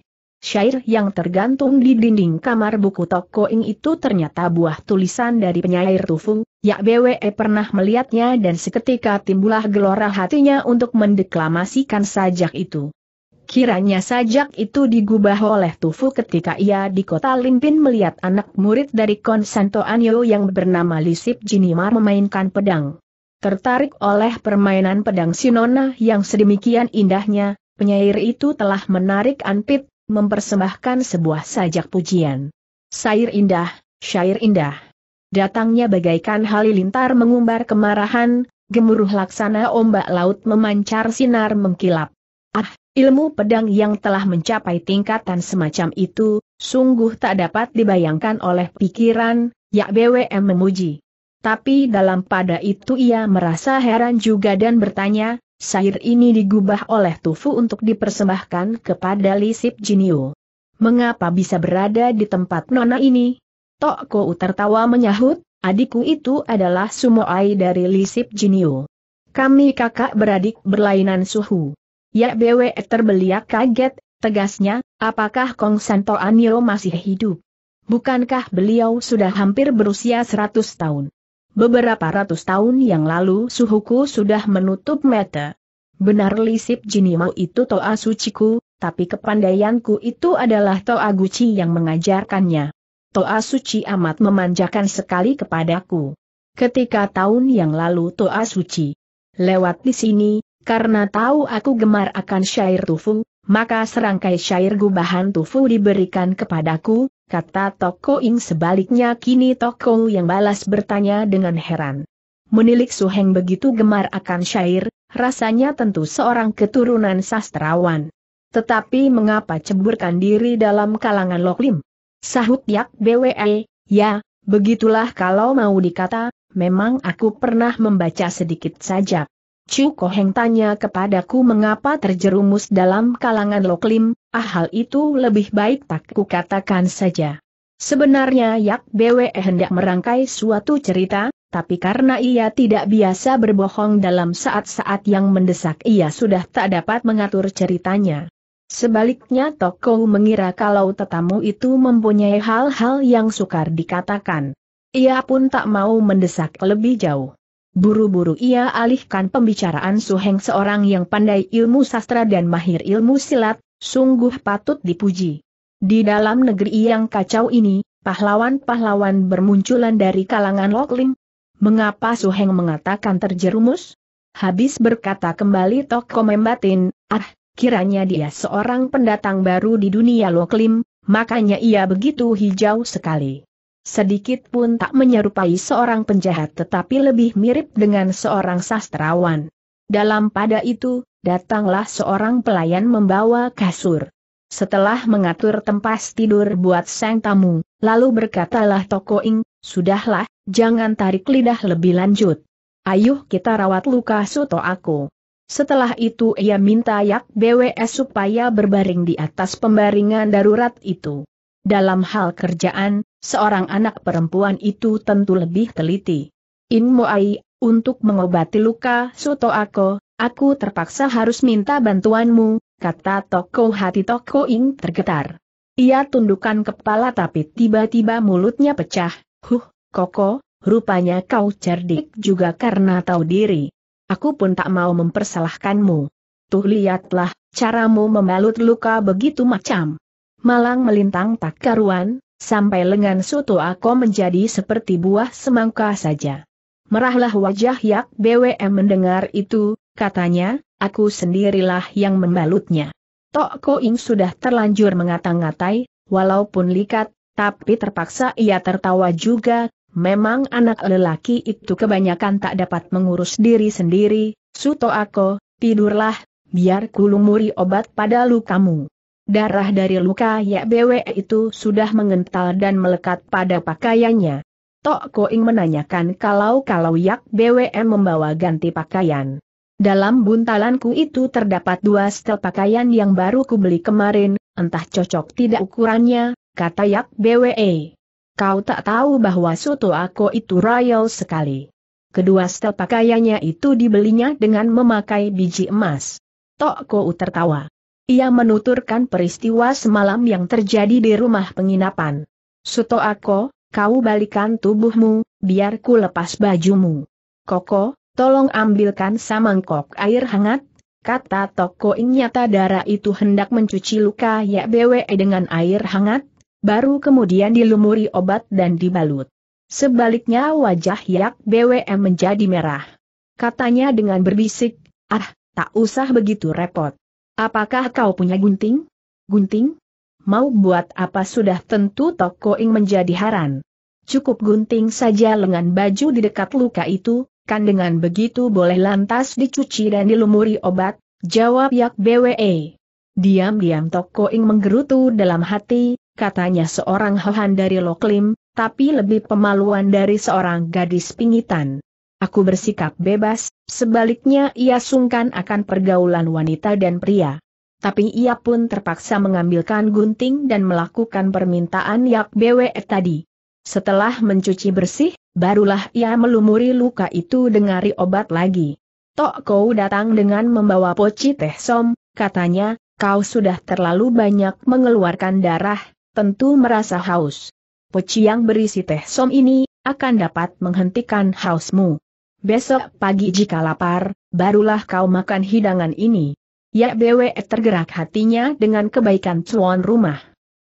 Syair yang tergantung di dinding kamar buku toko ing itu ternyata buah tulisan dari penyair Tufu. Yak BWE e pernah melihatnya dan seketika timbulah gelora hatinya untuk mendeklamasikan sajak itu. Kiranya sajak itu digubah oleh Tufu ketika ia di kota Limpin melihat anak murid dari Konsanto Anyo yang bernama Lisip Jinimar memainkan pedang. Tertarik oleh permainan pedang Sinona yang sedemikian indahnya, penyair itu telah menarik Anpit mempersembahkan sebuah sajak pujian. Syair indah, syair indah. Datangnya bagaikan halilintar mengumbar kemarahan, gemuruh laksana ombak laut memancar sinar mengkilap. Ah, ilmu pedang yang telah mencapai tingkatan semacam itu, sungguh tak dapat dibayangkan oleh pikiran, yak BWM memuji. Tapi dalam pada itu ia merasa heran juga dan bertanya, Sair ini digubah oleh Tufu untuk dipersembahkan kepada Lisip Jinio. Mengapa bisa berada di tempat Nona ini? Toko tertawa menyahut, adikku itu adalah Sumoai dari Lisip Jinio. Kami kakak beradik berlainan suhu. Ya BWE terbeliak kaget, tegasnya, apakah Kong Santo Anio masih hidup? Bukankah beliau sudah hampir berusia 100 tahun? Beberapa ratus tahun yang lalu suhuku sudah menutup mata. Benar lisip jinimo itu toa suciku, tapi kepandaianku itu adalah toa guci yang mengajarkannya. Toa suci amat memanjakan sekali kepadaku. Ketika tahun yang lalu toa suci lewat di sini, karena tahu aku gemar akan syair tufu, maka serangkai syair gubahan tufu diberikan kepadaku, kata Toko Ing sebaliknya kini Toko yang balas bertanya dengan heran. Menilik Suheng begitu gemar akan syair, rasanya tentu seorang keturunan sastrawan. Tetapi mengapa ceburkan diri dalam kalangan Loklim? Sahut Yak BWE, ya, begitulah kalau mau dikata, memang aku pernah membaca sedikit saja. Chu Koheng tanya kepadaku mengapa terjerumus dalam kalangan Loklim, ah hal itu lebih baik tak kukatakan saja. Sebenarnya Yak Bwe hendak merangkai suatu cerita, tapi karena ia tidak biasa berbohong dalam saat-saat yang mendesak ia sudah tak dapat mengatur ceritanya. Sebaliknya Toko mengira kalau tetamu itu mempunyai hal-hal yang sukar dikatakan. Ia pun tak mau mendesak lebih jauh. Buru-buru ia alihkan pembicaraan Su Heng seorang yang pandai ilmu sastra dan mahir ilmu silat, sungguh patut dipuji. Di dalam negeri yang kacau ini, pahlawan-pahlawan bermunculan dari kalangan Lokling. Mengapa Su Heng mengatakan terjerumus? Habis berkata kembali Tok Komembatin, ah, kiranya dia seorang pendatang baru di dunia Loklim, makanya ia begitu hijau sekali sedikit pun tak menyerupai seorang penjahat tetapi lebih mirip dengan seorang sastrawan. Dalam pada itu, datanglah seorang pelayan membawa kasur. Setelah mengatur tempat tidur buat sang tamu, lalu berkatalah Toko Ing, sudahlah, jangan tarik lidah lebih lanjut. Ayuh kita rawat luka suto aku. Setelah itu ia minta Yak BWS supaya berbaring di atas pembaringan darurat itu. Dalam hal kerjaan, seorang anak perempuan itu tentu lebih teliti. In Moai, untuk mengobati luka Soto Ako, aku terpaksa harus minta bantuanmu, kata Toko hati Toko Ing tergetar. Ia tundukkan kepala tapi tiba-tiba mulutnya pecah, huh, Koko, rupanya kau cerdik juga karena tahu diri. Aku pun tak mau mempersalahkanmu. Tuh lihatlah, caramu membalut luka begitu macam. Malang melintang tak karuan, Sampai lengan Suto Ako menjadi seperti buah semangka saja. Merahlah wajah Yak BWM mendengar itu, katanya, aku sendirilah yang membalutnya. Tok Koing sudah terlanjur mengata-ngatai, walaupun likat, tapi terpaksa ia tertawa juga, memang anak lelaki itu kebanyakan tak dapat mengurus diri sendiri, Suto Ako, tidurlah, biar kulumuri obat pada lukamu. Darah dari luka Yak Bwe itu sudah mengental dan melekat pada pakaiannya. Tok Koing menanyakan kalau-kalau Yak Bwe membawa ganti pakaian. Dalam buntalanku itu terdapat dua setel pakaian yang baru kubeli kemarin, entah cocok tidak ukurannya, kata Yak BWE. Kau tak tahu bahwa soto aku itu royal sekali. Kedua setel pakaiannya itu dibelinya dengan memakai biji emas. Tok Kou tertawa. Ia menuturkan peristiwa semalam yang terjadi di rumah penginapan. Suto Ako, kau balikan tubuhmu, biar ku lepas bajumu. Koko, tolong ambilkan samangkok air hangat, kata Toko nyata darah itu hendak mencuci luka YBWE dengan air hangat, baru kemudian dilumuri obat dan dibalut. Sebaliknya wajah Yak BWM menjadi merah. Katanya dengan berbisik, ah, tak usah begitu repot. Apakah kau punya gunting? Gunting? Mau buat apa sudah tentu Toko Ing menjadi haran. Cukup gunting saja lengan baju di dekat luka itu, kan dengan begitu boleh lantas dicuci dan dilumuri obat, jawab Yak BWE. Diam-diam Toko Ing menggerutu dalam hati, katanya seorang hohan dari Loklim, tapi lebih pemaluan dari seorang gadis pingitan. Aku bersikap bebas, sebaliknya ia sungkan akan pergaulan wanita dan pria. Tapi ia pun terpaksa mengambilkan gunting dan melakukan permintaan Yak Bwe tadi. Setelah mencuci bersih, barulah ia melumuri luka itu dengan obat lagi. Tok kau datang dengan membawa poci teh som, katanya, kau sudah terlalu banyak mengeluarkan darah, tentu merasa haus. Poci yang berisi teh som ini, akan dapat menghentikan hausmu. Besok pagi jika lapar, barulah kau makan hidangan ini. Ya Bwe tergerak hatinya dengan kebaikan tuan rumah.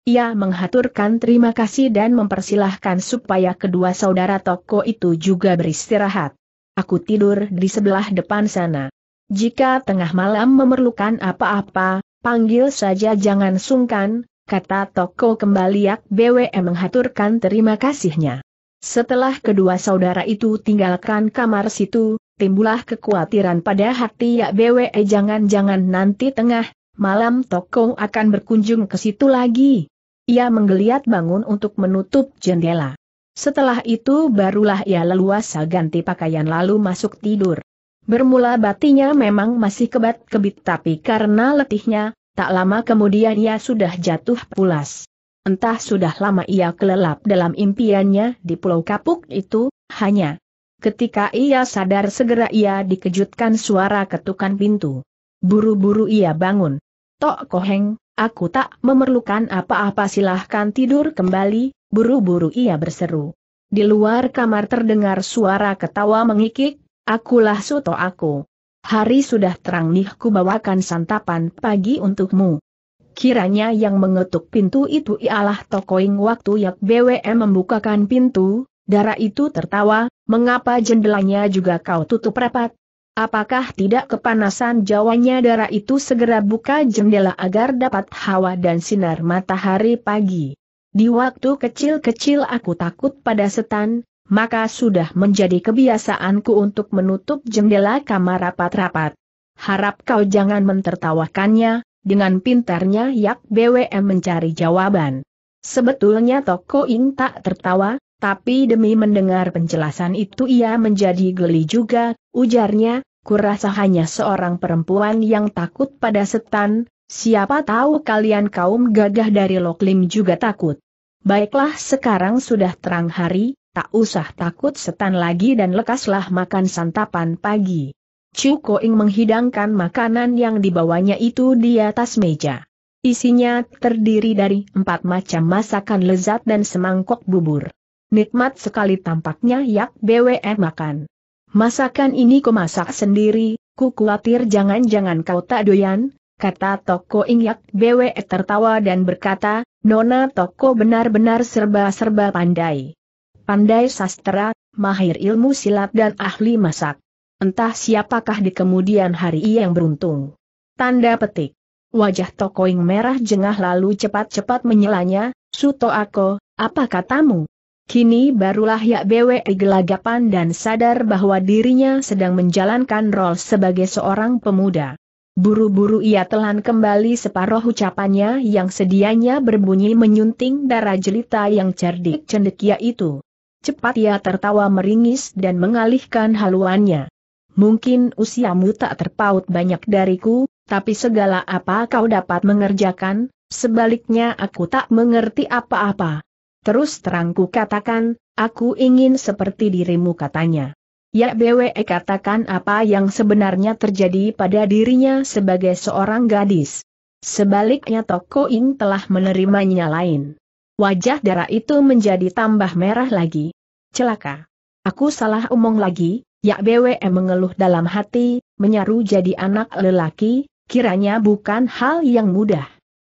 Ia menghaturkan terima kasih dan mempersilahkan supaya kedua saudara toko itu juga beristirahat. Aku tidur di sebelah depan sana. Jika tengah malam memerlukan apa-apa, panggil saja jangan sungkan, kata toko kembali Yak Bwe menghaturkan terima kasihnya. Setelah kedua saudara itu tinggalkan kamar situ, timbullah kekhawatiran pada hati ya BWE eh, jangan-jangan nanti tengah malam Tokong akan berkunjung ke situ lagi. Ia menggeliat bangun untuk menutup jendela. Setelah itu barulah ia leluasa ganti pakaian lalu masuk tidur. Bermula batinya memang masih kebat-kebit tapi karena letihnya, tak lama kemudian ia sudah jatuh pulas. Entah sudah lama ia kelelap dalam impiannya di pulau kapuk itu, hanya ketika ia sadar segera ia dikejutkan suara ketukan pintu. Buru-buru ia bangun. Tok Koheng, aku tak memerlukan apa-apa silahkan tidur kembali, buru-buru ia berseru. Di luar kamar terdengar suara ketawa mengikik, akulah suto aku. Hari sudah terang nih ku bawakan santapan pagi untukmu. Kiranya yang mengetuk pintu itu ialah Tokoing waktu Yak BWM membukakan pintu, darah itu tertawa, mengapa jendelanya juga kau tutup rapat? Apakah tidak kepanasan jawanya darah itu segera buka jendela agar dapat hawa dan sinar matahari pagi. Di waktu kecil-kecil aku takut pada setan, maka sudah menjadi kebiasaanku untuk menutup jendela kamar rapat-rapat. Harap kau jangan mentertawakannya, dengan pintarnya Yak BWM mencari jawaban. Sebetulnya Toko Ing tak tertawa, tapi demi mendengar penjelasan itu ia menjadi geli juga, ujarnya, kurasa hanya seorang perempuan yang takut pada setan, siapa tahu kalian kaum gagah dari Loklim juga takut. Baiklah sekarang sudah terang hari, tak usah takut setan lagi dan lekaslah makan santapan pagi. Chu Koing menghidangkan makanan yang dibawanya itu di atas meja. Isinya terdiri dari empat macam masakan lezat dan semangkok bubur. Nikmat sekali tampaknya Yak BWN makan. Masakan ini ku masak sendiri, ku khawatir jangan-jangan kau tak doyan, kata Toko yak BWE tertawa dan berkata, Nona Toko benar-benar serba-serba pandai. Pandai sastra, mahir ilmu silat dan ahli masak. Entah siapakah di kemudian hari yang beruntung. Tanda petik. Wajah Tokoing merah jengah lalu cepat-cepat menyelanya, Suto Ako, apa katamu? Kini barulah Yak Bwe gelagapan dan sadar bahwa dirinya sedang menjalankan rol sebagai seorang pemuda. Buru-buru ia telan kembali separuh ucapannya yang sedianya berbunyi menyunting darah jelita yang cerdik cendekia itu. Cepat ia tertawa meringis dan mengalihkan haluannya. Mungkin usiamu tak terpaut banyak dariku, tapi segala apa kau dapat mengerjakan, sebaliknya aku tak mengerti apa-apa. Terus terangku katakan, aku ingin seperti dirimu katanya. Ya BWE katakan apa yang sebenarnya terjadi pada dirinya sebagai seorang gadis. Sebaliknya Toko Ing telah menerimanya lain. Wajah darah itu menjadi tambah merah lagi. Celaka. Aku salah omong lagi, Yak BWE mengeluh dalam hati, menyaru jadi anak lelaki, kiranya bukan hal yang mudah.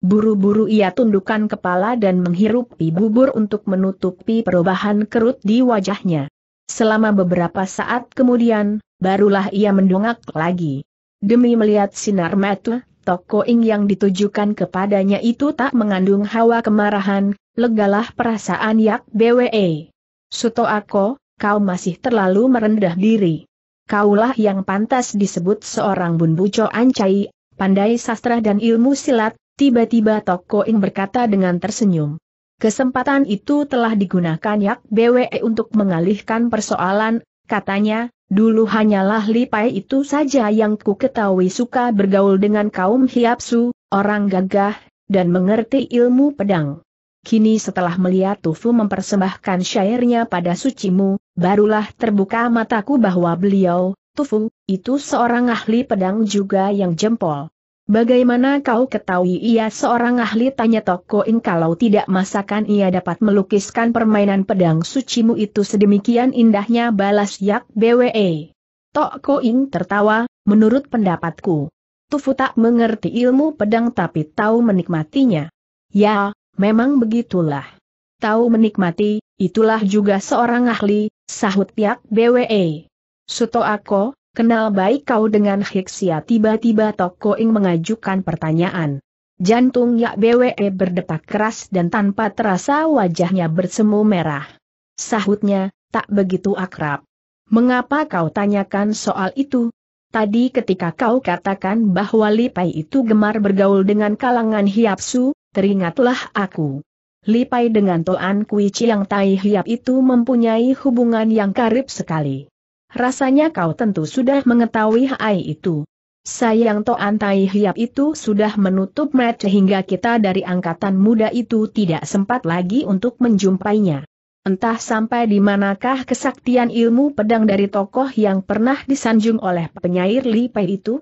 Buru-buru ia tundukkan kepala dan menghirupi bubur untuk menutupi perubahan kerut di wajahnya. Selama beberapa saat kemudian, barulah ia mendongak lagi. Demi melihat sinar mata, toko ing yang ditujukan kepadanya itu tak mengandung hawa kemarahan, legalah perasaan yak BWE. Suto ako, kau masih terlalu merendah diri. Kaulah yang pantas disebut seorang bunbuco ancai, pandai sastra dan ilmu silat, tiba-tiba Toko Ing berkata dengan tersenyum. Kesempatan itu telah digunakan Yak BWE untuk mengalihkan persoalan, katanya, dulu hanyalah Lipai itu saja yang ku ketahui suka bergaul dengan kaum hiapsu, orang gagah, dan mengerti ilmu pedang. Kini setelah melihat Tufu mempersembahkan syairnya pada sucimu, barulah terbuka mataku bahwa beliau, Tufu, itu seorang ahli pedang juga yang jempol. Bagaimana kau ketahui ia seorang ahli tanya Toko kalau tidak masakan ia dapat melukiskan permainan pedang sucimu itu sedemikian indahnya balas Yak BWE. Toko In tertawa, menurut pendapatku. Tufu tak mengerti ilmu pedang tapi tahu menikmatinya. Ya, Memang begitulah. Tahu menikmati, itulah juga seorang ahli, sahut pihak BWE. Suto Ako, kenal baik kau dengan Hiksia tiba-tiba Toko Tokoing mengajukan pertanyaan. Jantung Yak BWE berdetak keras dan tanpa terasa wajahnya bersemu merah. Sahutnya, tak begitu akrab. Mengapa kau tanyakan soal itu? Tadi ketika kau katakan bahwa Lipai itu gemar bergaul dengan kalangan hiapsu, Teringatlah aku. Lipai dengan Toan Kui Chiang Tai Hiap itu mempunyai hubungan yang karib sekali. Rasanya kau tentu sudah mengetahui hai itu. Sayang Toan Tai Hiap itu sudah menutup match hingga kita dari angkatan muda itu tidak sempat lagi untuk menjumpainya. Entah sampai di manakah kesaktian ilmu pedang dari tokoh yang pernah disanjung oleh penyair Lipai itu?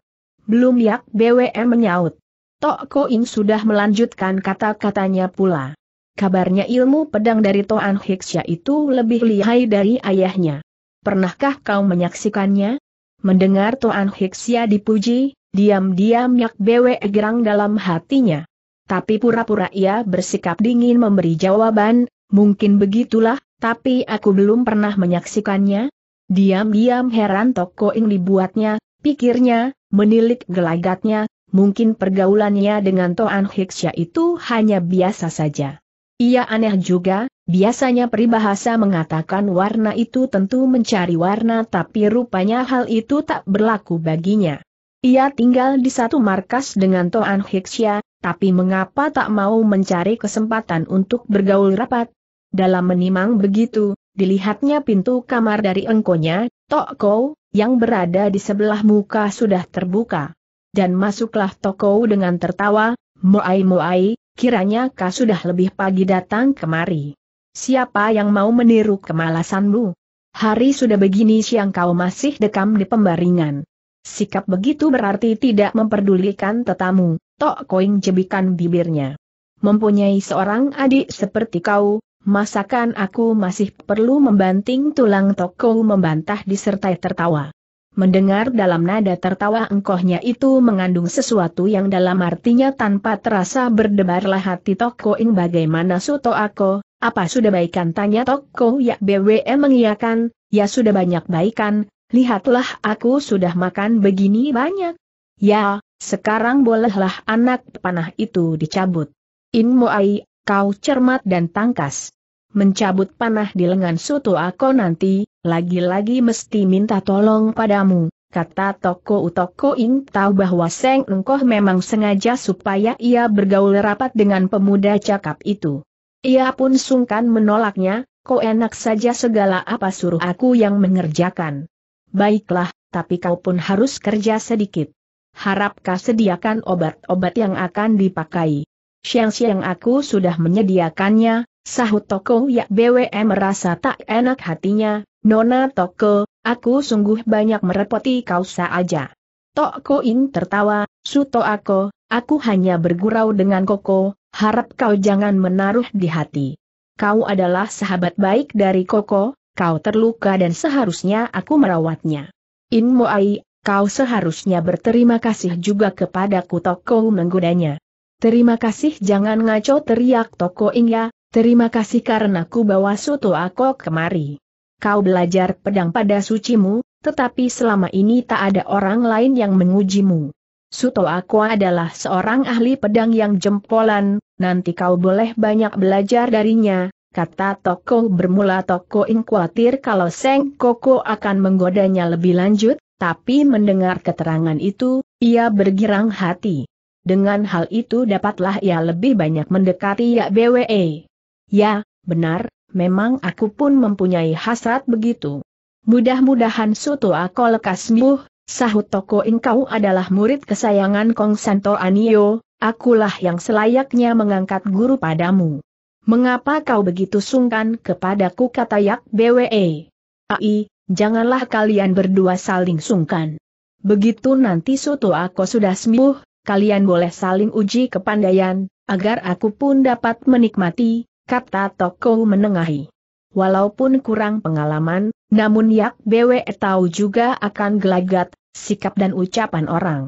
Belum yak BWM menyaut. Tok Ko sudah melanjutkan kata-katanya pula. Kabarnya ilmu pedang dari Toan Hiksya itu lebih lihai dari ayahnya. Pernahkah kau menyaksikannya? Mendengar Toan Hiksya dipuji, diam-diam Yak bewe gerang dalam hatinya. Tapi pura-pura ia bersikap dingin memberi jawaban, mungkin begitulah, tapi aku belum pernah menyaksikannya. Diam-diam heran Tok Ing dibuatnya, pikirnya, menilik gelagatnya, mungkin pergaulannya dengan Toan Hiksya itu hanya biasa saja. Ia aneh juga, biasanya peribahasa mengatakan warna itu tentu mencari warna tapi rupanya hal itu tak berlaku baginya. Ia tinggal di satu markas dengan Toan Hiksya, tapi mengapa tak mau mencari kesempatan untuk bergaul rapat? Dalam menimang begitu, dilihatnya pintu kamar dari engkonya, Tok Kou, yang berada di sebelah muka sudah terbuka dan masuklah toko dengan tertawa, Moai-moai, kiranya kau sudah lebih pagi datang kemari. Siapa yang mau meniru kemalasanmu? Hari sudah begini siang kau masih dekam di pembaringan. Sikap begitu berarti tidak memperdulikan tetamu, Tok Koing jebikan bibirnya. Mempunyai seorang adik seperti kau, masakan aku masih perlu membanting tulang Tok Kou membantah disertai tertawa. Mendengar dalam nada tertawa engkohnya itu mengandung sesuatu yang dalam artinya tanpa terasa berdebarlah hati Toko Ing bagaimana Suto Ako, apa sudah baikan tanya Toko Ya BWM mengiakan, ya sudah banyak baikan, lihatlah aku sudah makan begini banyak. Ya, sekarang bolehlah anak panah itu dicabut. In Moai, kau cermat dan tangkas mencabut panah di lengan Suto Ako nanti, lagi-lagi mesti minta tolong padamu, kata Toko Utoko Ing tahu bahwa Seng Engkoh memang sengaja supaya ia bergaul rapat dengan pemuda cakap itu. Ia pun sungkan menolaknya, kau enak saja segala apa suruh aku yang mengerjakan. Baiklah, tapi kau pun harus kerja sedikit. Harapkah sediakan obat-obat yang akan dipakai. Siang-siang aku sudah menyediakannya, Sahut Toko Yak BWM merasa tak enak hatinya, Nona Toko, aku sungguh banyak merepoti kau saja. Toko In tertawa, Suto Ako, aku hanya bergurau dengan Koko, harap kau jangan menaruh di hati. Kau adalah sahabat baik dari Koko, kau terluka dan seharusnya aku merawatnya. In Moai, kau seharusnya berterima kasih juga kepadaku Toko menggodanya. Terima kasih jangan ngaco teriak Toko In ya, Terima kasih karena ku bawa soto aku kemari. Kau belajar pedang pada sucimu, tetapi selama ini tak ada orang lain yang mengujimu. Suto Ako adalah seorang ahli pedang yang jempolan, nanti kau boleh banyak belajar darinya, kata Toko bermula Toko Ing khawatir kalau Seng Koko akan menggodanya lebih lanjut, tapi mendengar keterangan itu, ia bergirang hati. Dengan hal itu dapatlah ia lebih banyak mendekati Yak BWE. Ya, benar, memang aku pun mempunyai hasrat begitu. Mudah-mudahan Soto aku lekas sembuh, sahut toko engkau adalah murid kesayangan Kong Santo Anio, akulah yang selayaknya mengangkat guru padamu. Mengapa kau begitu sungkan kepadaku kata Yak BWE? Ai, janganlah kalian berdua saling sungkan. Begitu nanti Soto aku sudah sembuh, kalian boleh saling uji kepandaian, agar aku pun dapat menikmati, kata Toko menengahi. Walaupun kurang pengalaman, namun Yak Bwe tahu juga akan gelagat, sikap dan ucapan orang.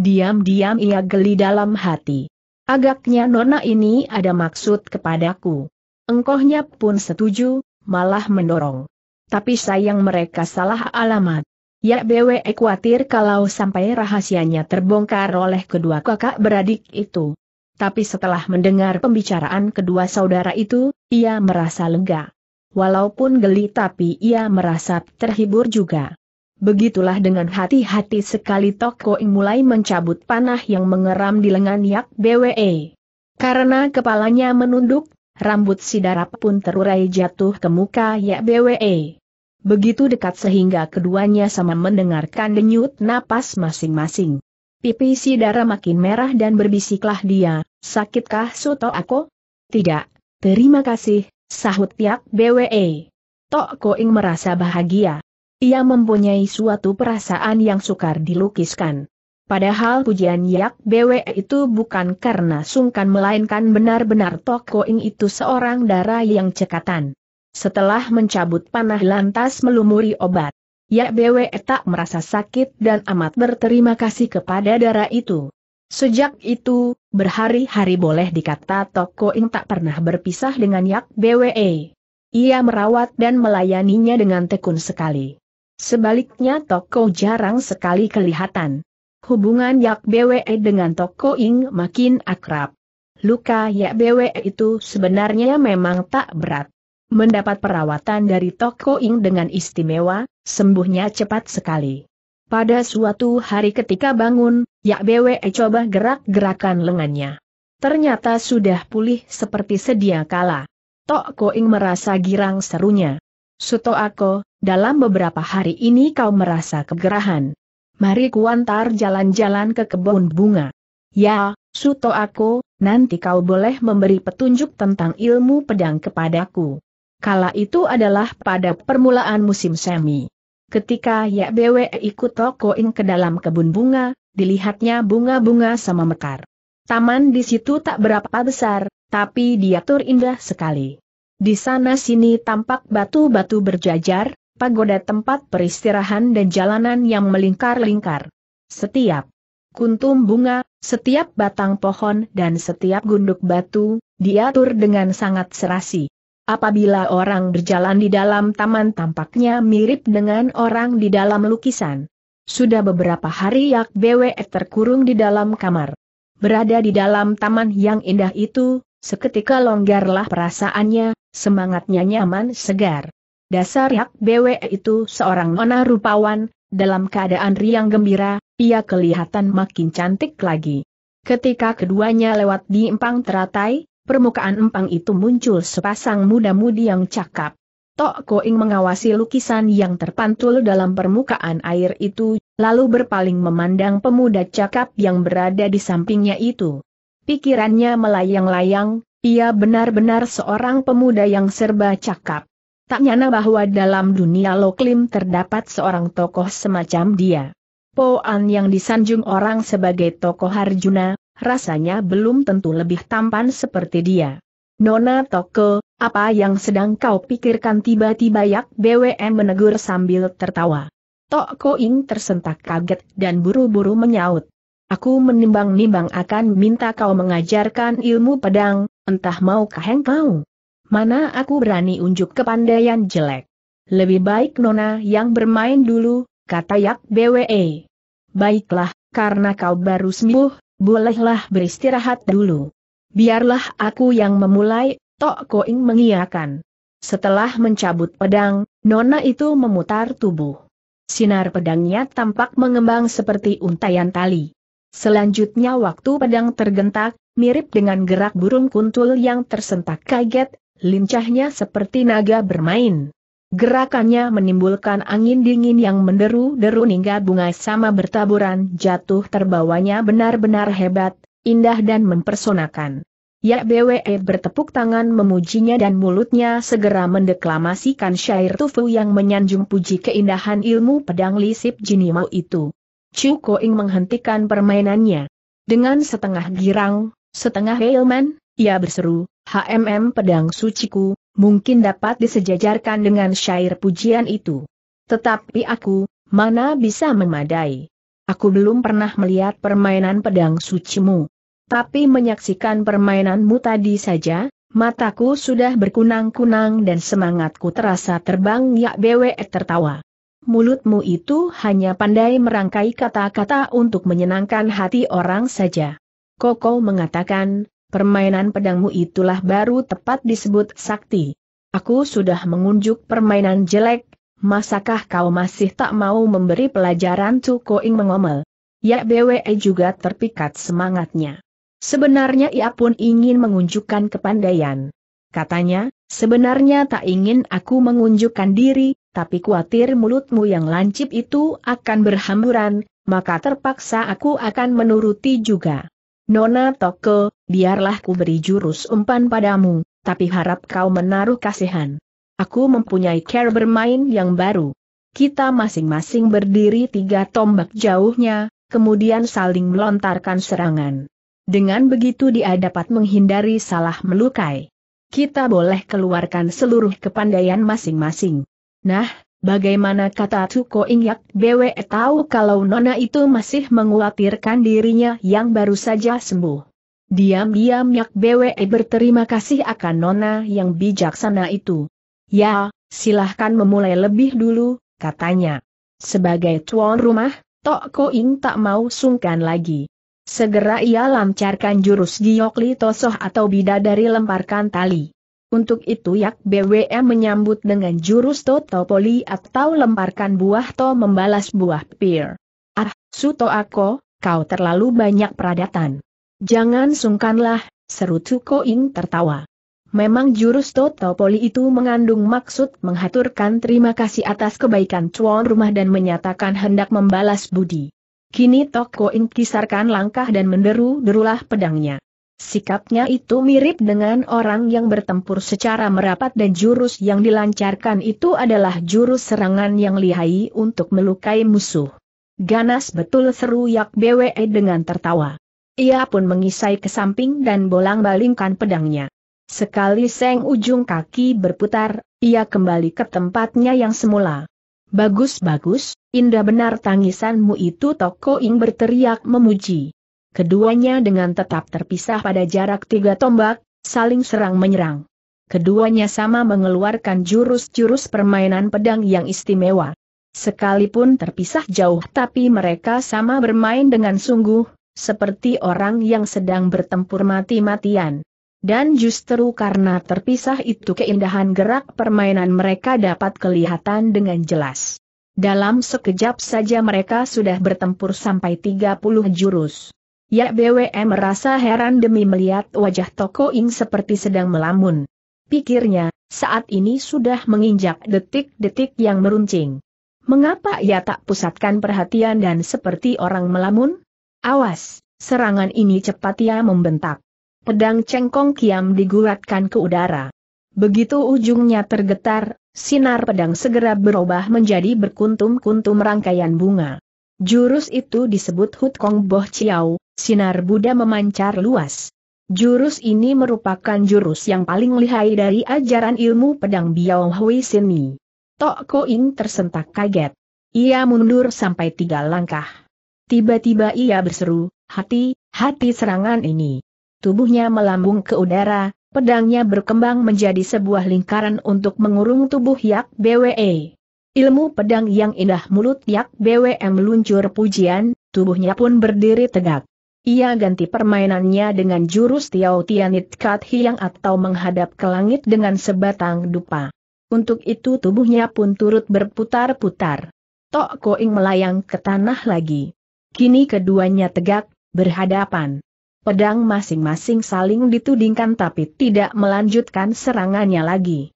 Diam-diam ia geli dalam hati. Agaknya nona ini ada maksud kepadaku. Engkohnya pun setuju, malah mendorong. Tapi sayang mereka salah alamat. Yak Bwe khawatir kalau sampai rahasianya terbongkar oleh kedua kakak beradik itu. Tapi setelah mendengar pembicaraan kedua saudara itu, ia merasa lega. Walaupun geli tapi ia merasa terhibur juga. Begitulah dengan hati-hati sekali Tokoing mulai mencabut panah yang mengeram di lengan Yak BWE. Karena kepalanya menunduk, rambut si darap pun terurai jatuh ke muka Yak BWE. Begitu dekat sehingga keduanya sama mendengarkan denyut napas masing-masing. Pipi si darah makin merah dan berbisiklah dia, sakitkah soto aku? Tidak, terima kasih, sahut Tiak BWE. Tok Koing merasa bahagia. Ia mempunyai suatu perasaan yang sukar dilukiskan. Padahal pujian Yak BWE itu bukan karena sungkan melainkan benar-benar Tok Koing itu seorang darah yang cekatan. Setelah mencabut panah lantas melumuri obat, Ya Bwe tak merasa sakit dan amat berterima kasih kepada darah itu. Sejak itu, berhari-hari boleh dikata Toko Ing tak pernah berpisah dengan Yak BWE. E. Ia merawat dan melayaninya dengan tekun sekali. Sebaliknya Toko jarang sekali kelihatan. Hubungan Yak BWE e dengan Toko Ing makin akrab. Luka Yak BWE e itu sebenarnya memang tak berat. Mendapat perawatan dari Toko Ing dengan istimewa, Sembuhnya cepat sekali. Pada suatu hari ketika bangun, Yak Bwe coba gerak-gerakan lengannya. Ternyata sudah pulih seperti sedia kala. Tok Koing merasa girang serunya. Suto Ako, dalam beberapa hari ini kau merasa kegerahan. Mari kuantar jalan-jalan ke kebun bunga. Ya, Suto Ako, nanti kau boleh memberi petunjuk tentang ilmu pedang kepadaku. Kala itu adalah pada permulaan musim semi. Ketika YBW ikut Tokoin ke dalam kebun bunga, dilihatnya bunga-bunga sama mekar. Taman di situ tak berapa besar, tapi diatur indah sekali. Di sana-sini tampak batu-batu berjajar, pagoda tempat peristirahan dan jalanan yang melingkar-lingkar. Setiap kuntum bunga, setiap batang pohon dan setiap gunduk batu, diatur dengan sangat serasi. Apabila orang berjalan di dalam taman tampaknya mirip dengan orang di dalam lukisan. Sudah beberapa hari Yak BWE terkurung di dalam kamar. Berada di dalam taman yang indah itu, seketika longgarlah perasaannya, semangatnya nyaman segar. Dasar Yak BWE itu seorang nona rupawan, dalam keadaan riang gembira, ia kelihatan makin cantik lagi. Ketika keduanya lewat di empang teratai, permukaan empang itu muncul sepasang muda-mudi yang cakap. Tok Koing mengawasi lukisan yang terpantul dalam permukaan air itu, lalu berpaling memandang pemuda cakap yang berada di sampingnya itu. Pikirannya melayang-layang, ia benar-benar seorang pemuda yang serba cakap. Tak nyana bahwa dalam dunia loklim terdapat seorang tokoh semacam dia. Poan yang disanjung orang sebagai tokoh Arjuna, rasanya belum tentu lebih tampan seperti dia. Nona Toko, apa yang sedang kau pikirkan tiba-tiba Yak BWM menegur sambil tertawa. Toko Ing tersentak kaget dan buru-buru menyaut. Aku menimbang-nimbang akan minta kau mengajarkan ilmu pedang, entah maukah kaheng kau. Mana aku berani unjuk kepandaian jelek. Lebih baik Nona yang bermain dulu, kata Yak BWE. Baiklah, karena kau baru sembuh, bolehlah beristirahat dulu. Biarlah aku yang memulai, Tok Koing mengiakan. Setelah mencabut pedang, Nona itu memutar tubuh. Sinar pedangnya tampak mengembang seperti untayan tali. Selanjutnya waktu pedang tergentak, mirip dengan gerak burung kuntul yang tersentak kaget, lincahnya seperti naga bermain. Gerakannya menimbulkan angin dingin yang menderu-deru hingga bunga sama bertaburan jatuh terbawanya benar-benar hebat, indah dan mempersonakan. Ya BWE bertepuk tangan memujinya dan mulutnya segera mendeklamasikan syair tufu yang menyanjung puji keindahan ilmu pedang lisip jinimau itu. Chu Koing menghentikan permainannya. Dengan setengah girang, setengah helman, ia berseru, HMM pedang suciku, mungkin dapat disejajarkan dengan syair pujian itu. Tetapi aku, mana bisa memadai. Aku belum pernah melihat permainan pedang sucimu. Tapi menyaksikan permainanmu tadi saja, mataku sudah berkunang-kunang dan semangatku terasa terbang ya bewe tertawa. Mulutmu itu hanya pandai merangkai kata-kata untuk menyenangkan hati orang saja. Koko mengatakan, Permainan pedangmu itulah baru tepat disebut sakti. Aku sudah mengunjuk permainan jelek, masakah kau masih tak mau memberi pelajaran tu? Koing mengomel? Ya BWE juga terpikat semangatnya. Sebenarnya ia pun ingin mengunjukkan kepandaian. Katanya, sebenarnya tak ingin aku mengunjukkan diri, tapi khawatir mulutmu yang lancip itu akan berhamburan, maka terpaksa aku akan menuruti juga. Nona Toko, biarlah ku beri jurus umpan padamu, tapi harap kau menaruh kasihan. Aku mempunyai care bermain yang baru. Kita masing-masing berdiri tiga tombak jauhnya, kemudian saling melontarkan serangan. Dengan begitu dia dapat menghindari salah melukai. Kita boleh keluarkan seluruh kepandaian masing-masing. Nah, Bagaimana kata Tuko Ingyak BWE tahu kalau Nona itu masih menguatirkan dirinya yang baru saja sembuh. Diam-diam Yak BWE berterima kasih akan Nona yang bijaksana itu. Ya, silahkan memulai lebih dulu, katanya. Sebagai tuan rumah, Tok Ing tak mau sungkan lagi. Segera ia lancarkan jurus Giokli Tosoh atau bidadari lemparkan tali. Untuk itu Yak BWM e menyambut dengan jurus Toto Poli atau lemparkan buah to membalas buah pir. Ah, Suto Ako, kau terlalu banyak peradatan. Jangan sungkanlah, seru Tuko Ing tertawa. Memang jurus Toto Poli itu mengandung maksud menghaturkan terima kasih atas kebaikan tuan rumah dan menyatakan hendak membalas budi. Kini Toko Ing kisarkan langkah dan menderu-derulah pedangnya. Sikapnya itu mirip dengan orang yang bertempur secara merapat dan jurus yang dilancarkan itu adalah jurus serangan yang lihai untuk melukai musuh. Ganas betul seru Yak BWE dengan tertawa. Ia pun mengisai ke samping dan bolang-balingkan pedangnya. Sekali seng ujung kaki berputar, ia kembali ke tempatnya yang semula. Bagus-bagus, indah benar tangisanmu itu Toko Ing berteriak memuji. Keduanya dengan tetap terpisah pada jarak tiga tombak, saling serang-menyerang. Keduanya sama mengeluarkan jurus-jurus permainan pedang yang istimewa. Sekalipun terpisah jauh tapi mereka sama bermain dengan sungguh, seperti orang yang sedang bertempur mati-matian. Dan justru karena terpisah itu keindahan gerak permainan mereka dapat kelihatan dengan jelas. Dalam sekejap saja mereka sudah bertempur sampai 30 jurus. Ya BWM merasa heran demi melihat wajah Toko Ing seperti sedang melamun. Pikirnya, saat ini sudah menginjak detik-detik yang meruncing. Mengapa ia tak pusatkan perhatian dan seperti orang melamun? Awas, serangan ini cepat ia membentak. Pedang cengkong kiam diguratkan ke udara. Begitu ujungnya tergetar, sinar pedang segera berubah menjadi berkuntum-kuntum rangkaian bunga. Jurus itu disebut Hutkong Boh Chiao, sinar Buddha memancar luas. Jurus ini merupakan jurus yang paling lihai dari ajaran ilmu pedang Biao Hui Sini. Tok Koing tersentak kaget. Ia mundur sampai tiga langkah. Tiba-tiba ia berseru, hati, hati serangan ini. Tubuhnya melambung ke udara, pedangnya berkembang menjadi sebuah lingkaran untuk mengurung tubuh Yak BWE. Ilmu pedang yang indah mulut Yak BWE meluncur pujian, tubuhnya pun berdiri tegak. Ia ganti permainannya dengan jurus Tiao Tianit Kat Hiang atau menghadap ke langit dengan sebatang dupa. Untuk itu tubuhnya pun turut berputar-putar. Tok Koing melayang ke tanah lagi. Kini keduanya tegak, berhadapan. Pedang masing-masing saling ditudingkan tapi tidak melanjutkan serangannya lagi.